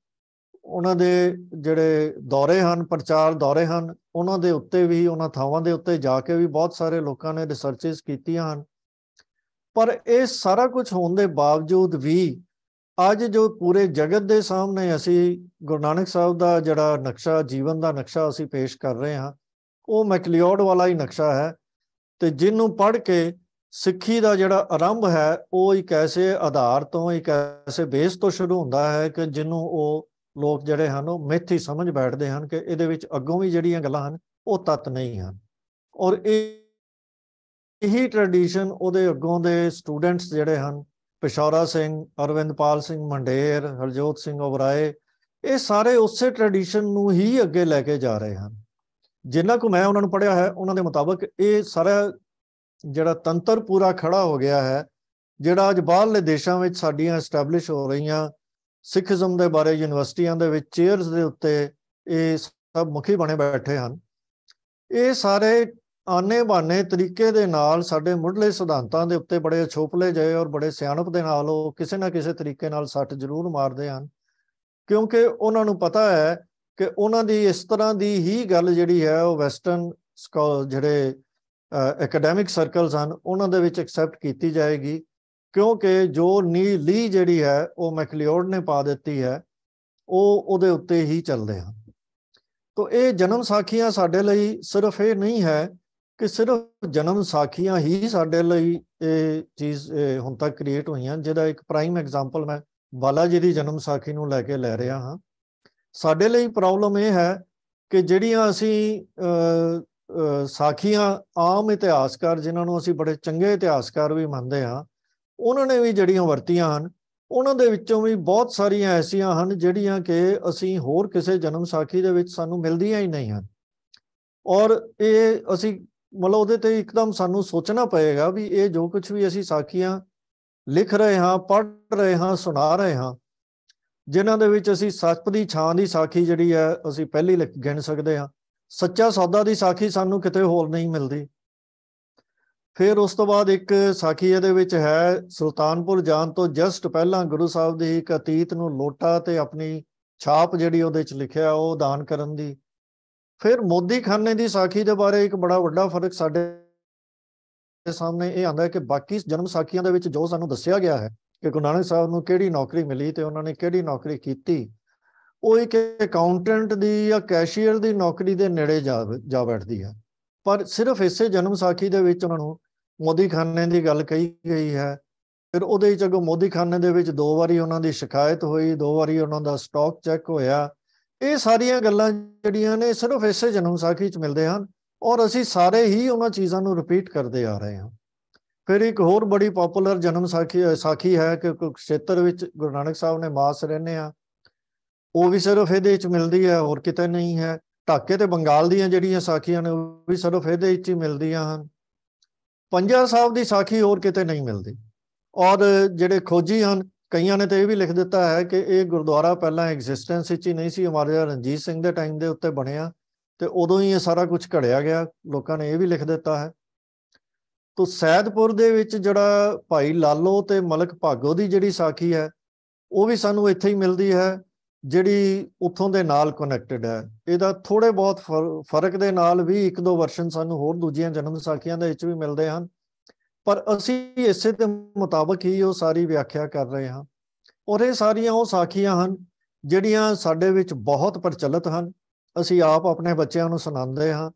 ਉਹਨਾਂ ਦੇ ਜਿਹੜੇ ਦੌਰੇ ਹਨ ਪ੍ਰਚਾਰ ਦੌਰੇ ਹਨ ਉਹਨਾਂ ਦੇ ਉੱਤੇ ਵੀ ਉਹਨਾਂ ਥਾਵਾਂ ਦੇ ਉੱਤੇ ਜਾ ਕੇ ਵੀ ਬਹੁਤ ਸਾਰੇ ਲੋਕਾਂ ਨੇ ਰਿਸਰਚਸ ਕੀਤੀਆਂ ਹਨ ਪਰ ਇਹ ਸਾਰਾ ਕੁਝ ਹੋਣ ਦੇ ਬਾਵਜੂਦ ਵੀ ਅੱਜ ਜੋ ਪੂਰੇ ਜਗਤ ਦੇ ਸਾਹਮਣੇ ਅਸੀਂ ਗੁਰੂ ਨਾਨਕ ਸਾਹਿਬ ਦਾ ਜਿਹੜਾ ਨਕਸ਼ਾ ਜੀਵਨ ਦਾ ਨਕਸ਼ਾ ਅਸੀਂ ਪੇਸ਼ ਕਰ ਰਹੇ ਹਾਂ ਉਹ ਮੈਕਲਿਓਡ ਵਾਲਾ ਹੀ ਨਕਸ਼ਾ ਹੈ ਤੇ ਜਿਹਨੂੰ ਪੜ੍ਹ ਕੇ ਸਿੱਖੀ ਦਾ ਜਿਹੜਾ ਆਰੰਭ ਹੈ ਉਹ ਇੱਕ ਐਸੇ ਆਧਾਰ ਤੋਂ ਇੱਕ ਐਸੇ ਬੇਸ ਤੋਂ ਸ਼ੁਰੂ ਹੁੰਦਾ ਹੈ ਕਿ ਜਿਹਨੂੰ ਉਹ ਲੋਕ ਜਿਹੜੇ ਹਨ ਉਹ ਮਿੱਥੀ ਸਮਝ ਬੈਠਦੇ ਹਨ ਕਿ ਇਹਦੇ ਵਿੱਚ ਅੱਗੋਂ ਵੀ ਜਿਹੜੀਆਂ ਗੱਲਾਂ ਹਨ ਉਹ ਤਤ ਨਹੀਂ ਹਨ ਔਰ ਇਹ ਇਹੀ ਟ੍ਰੈਡੀਸ਼ਨ ਉਹਦੇ ਅੱਗੋਂ ਦੇ ਸਟੂਡੈਂਟਸ ਜਿਹੜੇ ਹਨ ਪਿਸ਼ੌਰਾ ਸਿੰਘ ਅਰਵਿੰਦਪਾਲ ਸਿੰਘ ਮੰਡੇਰ ਹਰਜੋਤ ਸਿੰਘ ਓਬਰਾਏ ਇਹ ਸਾਰੇ ਉਸੇ ਟ੍ਰੈਡੀਸ਼ਨ ਨੂੰ ਹੀ ਅੱਗੇ ਲੈ ਕੇ ਜਾ ਰਹੇ ਹਨ ਜਿੰਨਾ ਕੋ ਮੈਂ ਉਹਨਾਂ ਨੂੰ ਪੜਿਆ ਹੈ ਉਹਨਾਂ ਦੇ ਮੁਤਾਬਕ ਇਹ ਸਾਰਾ ਜਿਹੜਾ ਤੰਤਰ ਪੂਰਾ ਖੜਾ ਹੋ ਗਿਆ ਹੈ ਜਿਹੜਾ ਅੱਜ ਬਾਹਰਲੇ ਦੇਸ਼ਾਂ ਵਿੱਚ ਸਾਡੀਆਂ ਐਸਟੈਬਲਿਸ਼ ਹੋ ਰਹੀਆਂ ਸਿੱਖਿਜ਼ਮ ਦੇ ਬਾਰੇ ਯੂਨੀਵਰਸਿਟੀਆਂ ਦੇ ਵਿੱਚ ਚੇਅਰਸ ਦੇ ਉੱਤੇ ਇਹ ਸਭ ਮੁਖੀ ਬਣੇ ਬੈਠੇ ਹਨ ਇਹ ਸਾਰੇ ਆਨੇ ਬਾਨੇ ਤਰੀਕੇ ਦੇ ਨਾਲ ਸਾਡੇ ਮੁੱਢਲੇ ਸਿਧਾਂਤਾਂ ਦੇ ਉੱਤੇ ਬੜੇ ਛੋਪਲੇ ਜਏ ਔਰ ਬੜੇ ਸਿਆਣਪ ਦੇ ਨਾਲ ਉਹ ਕਿਸੇ ਨਾ ਕਿਸੇ ਤਰੀਕੇ ਨਾਲ ਸੱਟ ਜ਼ਰੂਰ ਮਾਰਦੇ ਹਨ ਕਿਉਂਕਿ ਉਹਨਾਂ ਨੂੰ ਪਤਾ ਹੈ ਕਿ ਉਹਨਾਂ ਦੀ ਇਸ ਤਰ੍ਹਾਂ ਦੀ ਹੀ ਗੱਲ ਜਿਹੜੀ ਹੈ ਉਹ ਵੈਸਟਰਨ ਜਿਹੜੇ ਅਕੈਡੈਮਿਕ ਸਰਕਲਸ ਹਨ ਉਹਨਾਂ ਦੇ ਵਿੱਚ ਐਕਸੈਪਟ ਕੀਤੀ ਜਾਏਗੀ ਕਿਉਂਕਿ ਜੋ ਨੀਲੀ ਜਿਹੜੀ ਹੈ ਉਹ ਮੈਕਲਿਓਡ ਨੇ ਪਾ ਦਿੱਤੀ ਹੈ ਉਹ ਉਹਦੇ ਉੱਤੇ ਹੀ ਚੱਲਦੇ ਹਨ ਤੋਂ ਇਹ ਜਨਮ ਸਾਖੀਆਂ ਸਾਡੇ ਲਈ ਸਿਰਫ ਇਹ ਨਹੀਂ ਹੈ ਕਿ ਸਿਰਫ ਜਨਮ ਸਾਖੀਆਂ ਹੀ ਸਾਡੇ ਲਈ ਇਹ ਚੀਜ਼ ਹੁਣ ਤੱਕ ਕ੍ਰੀਏਟ ਹੋਈਆਂ ਜਿਹਦਾ ਇੱਕ ਪ੍ਰਾਈਮ ਐਗਜ਼ਾਮਪਲ ਮੈਂ ਬਾਲਾ ਜੀ ਦੀ ਜਨਮ ਸਾਖੀ ਨੂੰ ਲੈ ਕੇ ਲੈ ਰਿਹਾ ਹਾਂ ਸਾਡੇ ਲਈ ਪ੍ਰੋਬਲਮ ਇਹ ਹੈ ਕਿ ਜਿਹੜੀਆਂ ਅਸੀਂ ਸਾਖੀਆਂ ਆਮ ਇਤਿਹਾਸਕਾਰ ਜਿਨ੍ਹਾਂ ਨੂੰ ਅਸੀਂ ਬੜੇ ਚੰਗੇ ਇਤਿਹਾਸਕਾਰ ਵੀ ਮੰਨਦੇ ਹਾਂ ਉਹਨਾਂ ਨੇ ਵੀ ਜੜੀਆਂ ਵਰਤੀਆਂ ਹਨ ਉਹਨਾਂ ਦੇ ਵਿੱਚੋਂ ਵੀ ਬਹੁਤ ਸਾਰੀਆਂ ਐਸੀਆਂ ਹਨ ਜਿਹੜੀਆਂ ਕਿ ਅਸੀਂ ਹੋਰ ਕਿਸੇ ਜਨਮ ਸਾਖੀ ਦੇ ਵਿੱਚ ਸਾਨੂੰ ਮਿਲਦੀਆਂ ਹੀ ਨਹੀਂ ਹਨ ਔਰ ਇਹ ਅਸੀਂ ਮਤਲਬ ਉਹਦੇ ਤੇ ਇੱਕਦਮ ਸਾਨੂੰ ਸੋਚਣਾ ਪਏਗਾ ਵੀ ਇਹ ਜੋ ਕੁਝ ਵੀ ਅਸੀਂ ਸਾਖੀਆਂ ਲਿਖ ਰਹੇ ਹਾਂ ਪੜ੍ਹ ਰਹੇ ਹਾਂ ਸੁਣਾ ਰਹੇ ਹਾਂ ਜਿਨ੍ਹਾਂ ਦੇ ਵਿੱਚ ਅਸੀਂ ਸੱਚ ਦੀ ਛਾਂ ਦੀ ਸਾਖੀ ਜਿਹੜੀ ਹੈ ਅਸੀਂ ਪਹਿਲੀ ਗਿਣ ਸਕਦੇ ਹਾਂ ਸੱਚਾ ਸੌਦਾ ਦੀ ਸਾਖੀ ਸਾਨੂੰ ਕਿਤੇ ਹੋਰ ਨਹੀਂ ਮਿਲਦੀ ਫਿਰ ਉਸ ਤੋਂ ਬਾਅਦ ਇੱਕ ਸਾਖੀ ਇਹਦੇ ਵਿੱਚ ਹੈ ਸੁਲਤਾਨਪੁਰ ਜਾਣ ਤੋਂ ਜਸਟ ਪਹਿਲਾਂ ਗੁਰੂ ਸਾਹਿਬ ਦੀ ਇੱਕ ਅਤੀਤ ਨੂੰ ਲੋਟਾ ਤੇ ਆਪਣੀ ਛਾਪ ਜਿਹੜੀ ਉਹਦੇ ਵਿੱਚ ਲਿਖਿਆ ਉਹ ਦਾਨ ਕਰਨ ਦੀ ਫਿਰ ਮੋਦੀ ਖਾਨੇ ਦੀ ਸਾਖੀ ਦੇ ਬਾਰੇ ਇੱਕ ਬੜਾ ਵੱਡਾ ਫਰਕ ਸਾਡੇ ਸਾਹਮਣੇ ਇਹ ਆਂਦਾ ਹੈ ਕਿ ਬਾਕੀ ਜਨਮ ਸਾਖੀਆਂ ਦੇ ਵਿੱਚ ਜੋ ਸਾਨੂੰ ਦੱਸਿਆ ਗਿਆ ਹੈ ਕਿ ਗੁਰੂ ਨਾਨਕ ਸਾਹਿਬ ਨੂੰ ਕਿਹੜੀ ਨੌਕਰੀ ਮਿਲੀ ਤੇ ਉਹਨਾਂ ਨੇ ਕਿਹੜੀ ਨੌਕਰੀ ਕੀਤੀ ਉਹ ਇੱਕ ਅਕਾਊਂਟੈਂਟ ਦੀ ਜਾਂ ਕੈਸ਼ੀਅਰ ਦੀ ਨੌਕਰੀ ਦੇ ਨੇੜੇ ਜਾ ਬੈਠਦੀ ਹੈ ਪਰ ਸਿਰਫ ਇਸੇ ਜਨਮ ਸਾਖੀ ਦੇ ਵਿੱਚ ਉਹਨਾਂ ਨੂੰ ਮੋਦੀਖਾਨੇ ਦੀ ਗੱਲ ਕਹੀ ਗਈ ਹੈ ਫਿਰ ਉਹਦੇ ਵਿੱਚ ਅਗੋ ਮੋਦੀਖਾਨੇ ਦੇ ਵਿੱਚ ਦੋ ਵਾਰੀ ਉਹਨਾਂ ਦੀ ਸ਼ਿਕਾਇਤ ਹੋਈ ਦੋ ਵਾਰੀ ਉਹਨਾਂ ਦਾ ਸਟਾਕ ਚੈੱਕ ਹੋਇਆ ਇਹ ਸਾਰੀਆਂ ਗੱਲਾਂ ਜਿਹੜੀਆਂ ਨੇ ਸਿਰਫ ਇਸੇ ਜਨਮ ਸਾਖੀ 'ਚ ਮਿਲਦੇ ਹਨ ਔਰ ਅਸੀਂ ਸਾਰੇ ਹੀ ਉਹਨਾਂ ਚੀਜ਼ਾਂ ਨੂੰ ਰਿਪੀਟ ਕਰਦੇ ਆ ਰਹੇ ਹਾਂ ਫਿਰ ਇੱਕ ਹੋਰ ਬੜੀ ਪਪੂਲਰ ਜਨਮ ਸਾਖੀ ਸਾਖੀ ਹੈ ਕਿ ਖੇਤਰ ਵਿੱਚ ਗੁਰੂ ਨਾਨਕ ਸਾਹਿਬ ਨੇ ਮਾਸ ਰਹਿਨੇ ਆ ਉਹ ਵੀ ਸਿਰਫ ਇਹਦੇ ਵਿੱਚ ਮਿਲਦੀ ਹੈ ਹੋਰ ਕਿਤੇ ਨਹੀਂ ਹੈ ਢਾਕੇ ਤੇ ਬੰਗਾਲ ਦੀਆਂ ਜਿਹੜੀਆਂ ਸਾਖੀਆਂ ਨੇ ਉਹ ਵੀ ਸਿਰਫ ਇਹਦੇ ਵਿੱਚ ਹੀ ਮਿਲਦੀਆਂ ਹਨ ਪੰਜਾ ਸਾਹਿਬ ਦੀ ਸਾਖੀ ਹੋਰ ਕਿਤੇ ਨਹੀਂ ਮਿਲਦੀ ਔਰ ਜਿਹੜੇ ਖੋਜੀ ਹਨ ਕਈਆਂ ਨੇ ਤਾਂ ਇਹ ਵੀ ਲਿਖ ਦਿੱਤਾ ਹੈ ਕਿ ਇਹ ਗੁਰਦੁਆਰਾ ਪਹਿਲਾਂ ਐਗਜ਼ਿਸਟੈਂਸ ਵਿੱਚ ਹੀ ਨਹੀਂ ਸੀ ਮਹਾਰਾਜਾ ਰਣਜੀਤ ਸਿੰਘ ਦੇ ਟਾਈਮ ਦੇ ਉੱਤੇ ਬਣਿਆ ਤੇ ਉਦੋਂ ਹੀ ਇਹ ਸਾਰਾ ਕੁਝ ਘੜਿਆ ਗਿਆ ਲੋਕਾਂ ਨੇ ਇਹ ਵੀ ਲਿਖ ਦਿੱਤਾ ਹੈ ਤੋਂ ਸੈਦਪੁਰ ਦੇ ਵਿੱਚ ਜਿਹੜਾ ਭਾਈ ਲਾਲੋ ਤੇ ਮਲਕ ਭਾਗੋ ਦੀ ਜਿਹੜੀ ਸਾਖੀ ਹੈ ਉਹ ਵੀ ਸਾਨੂੰ ਇੱਥੇ ਹੀ ਮਿਲਦੀ ਹੈ ਜਿਹੜੀ ਉੱਥੋਂ ਦੇ ਨਾਲ ਕਨੈਕਟਡ ਹੈ ਇਹਦਾ ਥੋੜੇ ਬਹੁਤ ਫਰਕ ਦੇ ਨਾਲ ਵੀ ਇੱਕ ਦੋ ਵਰਸ਼ਨ ਸਾਨੂੰ ਹੋਰ ਦੂਜੀਆਂ ਜਨਮ ਸਾਖੀਆਂ ਦੇ ਵਿੱਚ ਵੀ ਮਿਲਦੇ ਹਨ ਪਰ ਅਸੀਂ ਇਸੇ ਦੇ ਮੁਤਾਬਕ ਹੀ ਉਹ ਸਾਰੀ ਵਿਆਖਿਆ ਕਰ ਰਹੇ ਹਾਂ ਔਰ ਇਹ ਸਾਰੀਆਂ ਉਹ ਸਾਖੀਆਂ ਹਨ ਜਿਹੜੀਆਂ ਸਾਡੇ ਵਿੱਚ ਬਹੁਤ ਪ੍ਰਚਲਿਤ ਹਨ ਅਸੀਂ ਆਪ ਆਪਣੇ ਬੱਚਿਆਂ ਨੂੰ ਸੁਣਾਉਂਦੇ ਹਾਂ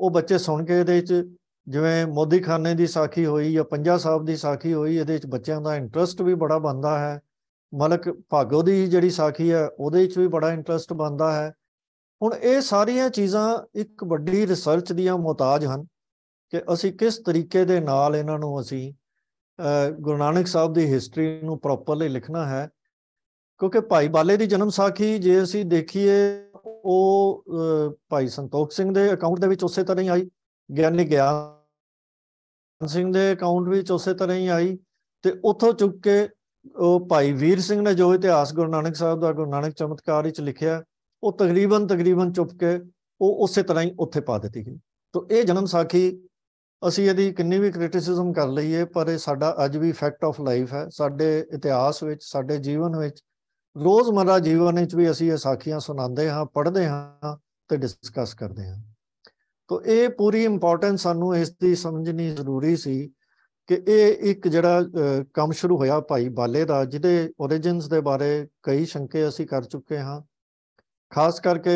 ਉਹ ਬੱਚੇ ਸੁਣ ਕੇ ਇਹਦੇ ਵਿੱਚ ਜਿਵੇਂ ਮੋਦੀ ਖਾਨੇ ਦੀ ਸਾਖੀ ਹੋਈ ਜਾਂ ਪੰਜਾ ਸਾਹਿਬ ਦੀ ਸਾਖੀ ਹੋਈ ਇਹਦੇ ਵਿੱਚ ਬੱਚਿਆਂ ਦਾ ਇੰਟਰਸਟ ਵੀ ਬੜਾ ਬੰਦਾ ਹੈ ਮਲਕ ਭਾਗੋ ਦੀ ਜਿਹੜੀ ਸਾਖੀ ਹੈ ਉਹਦੇ ਵਿੱਚ ਵੀ ਬੜਾ ਇੰਟਰਸਟ ਬੰਦਾ ਹੈ ਹੁਣ ਇਹ ਸਾਰੀਆਂ ਚੀਜ਼ਾਂ ਇੱਕ ਵੱਡੀ ਰਿਸਰਚ ਦੀਆਂ ਮੁਹਤਾਜ ਹਨ ਕਿ ਅਸੀਂ ਕਿਸ ਤਰੀਕੇ ਦੇ ਨਾਲ ਇਹਨਾਂ ਨੂੰ ਅਸੀਂ ਗੁਰੂ ਨਾਨਕ ਸਾਹਿਬ ਦੀ ਹਿਸਟਰੀ ਨੂੰ ਪ੍ਰੋਪਰਲੀ ਲਿਖਣਾ ਹੈ ਕਿਉਂਕਿ ਭਾਈ ਬਾਲੇ ਦੀ ਜਨਮ ਸਾਖੀ ਜੇ ਅਸੀਂ ਦੇਖੀਏ ਉਹ ਭਾਈ ਸੰਤੋਖ ਸਿੰਘ ਦੇ ਅਕਾਊਂਟ ਦੇ ਵਿੱਚ ਉਸੇ ਤਰ੍ਹਾਂ ਹੀ ਆਈ ਗਿਆਨੀ ਗਿਆਨ ਸਿੰਘ ਦੇ ਅਕਾਊਂਟ ਵਿੱਚ ਉਸੇ ਤਰ੍ਹਾਂ ਹੀ ਆਈ ਤੇ ਉੱਥੋਂ ਚੁੱਕ ਕੇ ਉਹ ਭਾਈ ਵੀਰ ਸਿੰਘ ਨੇ ਜੋ ਇਤਿਹਾਸ ਗੁਰੂ ਨਾਨਕ ਸਾਹਿਬ ਦਾ ਗੁਰੂ ਨਾਨਕ ਚਮਤਕਾਰ ਵਿੱਚ ਲਿਖਿਆ ਉਹ ਤਕਰੀਬਨ ਤਕਰੀਬਨ ਚੁੱਪ ਕੇ ਉਹ ਉਸੇ ਤਰ੍ਹਾਂ ਹੀ ਉੱਥੇ ਪਾ ਦਿੱਤੀ ਗਈ ਤੋਂ ਇਹ ਜਨਮ ਸਾਖੀ ਅਸੀਂ ਇਹਦੀ ਕਿੰਨੀ ਵੀ ਕ੍ਰਿਟਿਸਿਜ਼ਮ ਕਰ ਲਈਏ ਪਰ ਇਹ ਸਾਡਾ ਅੱਜ ਵੀ ਫੈਕਟ ਆਫ ਲਾਈਫ ਹੈ ਸਾਡੇ ਇਤਿਹਾਸ ਵਿੱਚ ਸਾਡੇ ਜੀਵਨ ਵਿੱਚ ਰੋਜ਼ਮਰਾ ਜੀਵਨ ਵਿੱਚ ਵੀ ਅਸੀਂ ਇਹ ਸਾਖੀਆਂ ਸੁਣਾਉਂਦੇ ਹਾਂ ਪੜ੍ਹਦੇ ਹਾਂ ਤੇ ਡਿਸਕਸ ਕਰਦੇ ਹਾਂ ਤੋਂ ਇਹ ਪੂਰੀ ਇੰਪੋਰਟੈਂਸ ਸਾਨੂੰ ਇਸ ਦੀ ਸਮਝਣੀ ਜ਼ਰੂਰੀ ਸੀ ਕਿ ਇਹ ਇੱਕ ਜਿਹੜਾ ਕੰਮ ਸ਼ੁਰੂ ਹੋਇਆ ਭਾਈ ਬਾਲੇ ਦਾ ਜਿਹਦੇ origins ਦੇ ਬਾਰੇ ਕਈ ਸ਼ੰਕੇ ਅਸੀਂ ਕਰ ਚੁੱਕੇ ਹਾਂ ਖਾਸ ਕਰਕੇ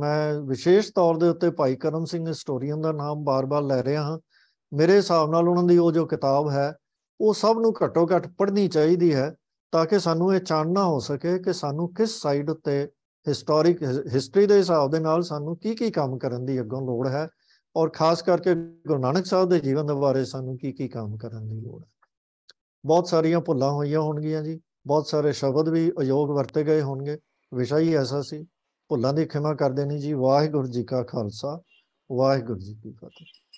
ਮੈਂ ਵਿਸ਼ੇਸ਼ ਤੌਰ ਦੇ ਉੱਤੇ ਭਾਈ ਕਰਮ ਸਿੰਘ ਹਿਸਟੋਰੀਅਨ ਦਾ ਨਾਮ ਬਾਰ-ਬਾਰ ਲੈ ਰਿਹਾ ਹਾਂ ਮੇਰੇ ਹਿਸਾਬ ਨਾਲ ਉਹਨਾਂ ਦੀ ਉਹ ਜੋ ਕਿਤਾਬ ਹੈ ਉਹ ਸਭ ਨੂੰ ਘੱਟੋ-ਘੱਟ ਪੜ੍ਹਨੀ ਚਾਹੀਦੀ ਹੈ ਤਾਂ ਕਿ ਸਾਨੂੰ ਇਹ ਜਾਣਨਾ ਹੋ ਸਕੇ ਕਿ ਸਾਨੂੰ ਕਿਸ ਸਾਈਡ ਉੱਤੇ ਹਿਸਟੋਰਿਕ ਹਿਸਟਰੀ ਦੇ ਹਿਸਾਬ ਦੇ ਨਾਲ ਸਾਨੂੰ ਕੀ ਕੀ ਕੰਮ ਕਰਨ ਦੀ ਅੱਗੋਂ ਲੋੜ ਹੈ ਔਰ ਖਾਸ ਕਰਕੇ ਗੁਰੂ ਨਾਨਕ ਸਾਹਿਬ ਦੇ ਜੀਵਨ ਦੇ ਬਾਰੇ ਸਾਨੂੰ ਕੀ ਕੀ ਕੰਮ ਕਰਨ ਦੀ ਲੋੜ ਹੈ ਬਹੁਤ ਸਾਰੀਆਂ ਭੁੱਲਾਂ ਹੋਈਆਂ ਹੋਣਗੀਆਂ ਜੀ ਬਹੁਤ ਸਾਰੇ ਸ਼ਬਦ ਵੀ ਅਯੋਗ ਵਰਤੇ ਗਏ ਹੋਣਗੇ ਵਿਸ਼ਾ ਹੀ ਐਸਾ ਸੀ ਭੁੱਲਾਂ ਦੀ ਖਿਮਾ ਕਰ ਦੇਣੀ ਜੀ ਵਾਹਿਗੁਰੂ ਜੀ ਕਾ ਖਾਲਸਾ ਵਾਹਿਗੁਰੂ ਜੀ ਕੀ ਫਤਿਹ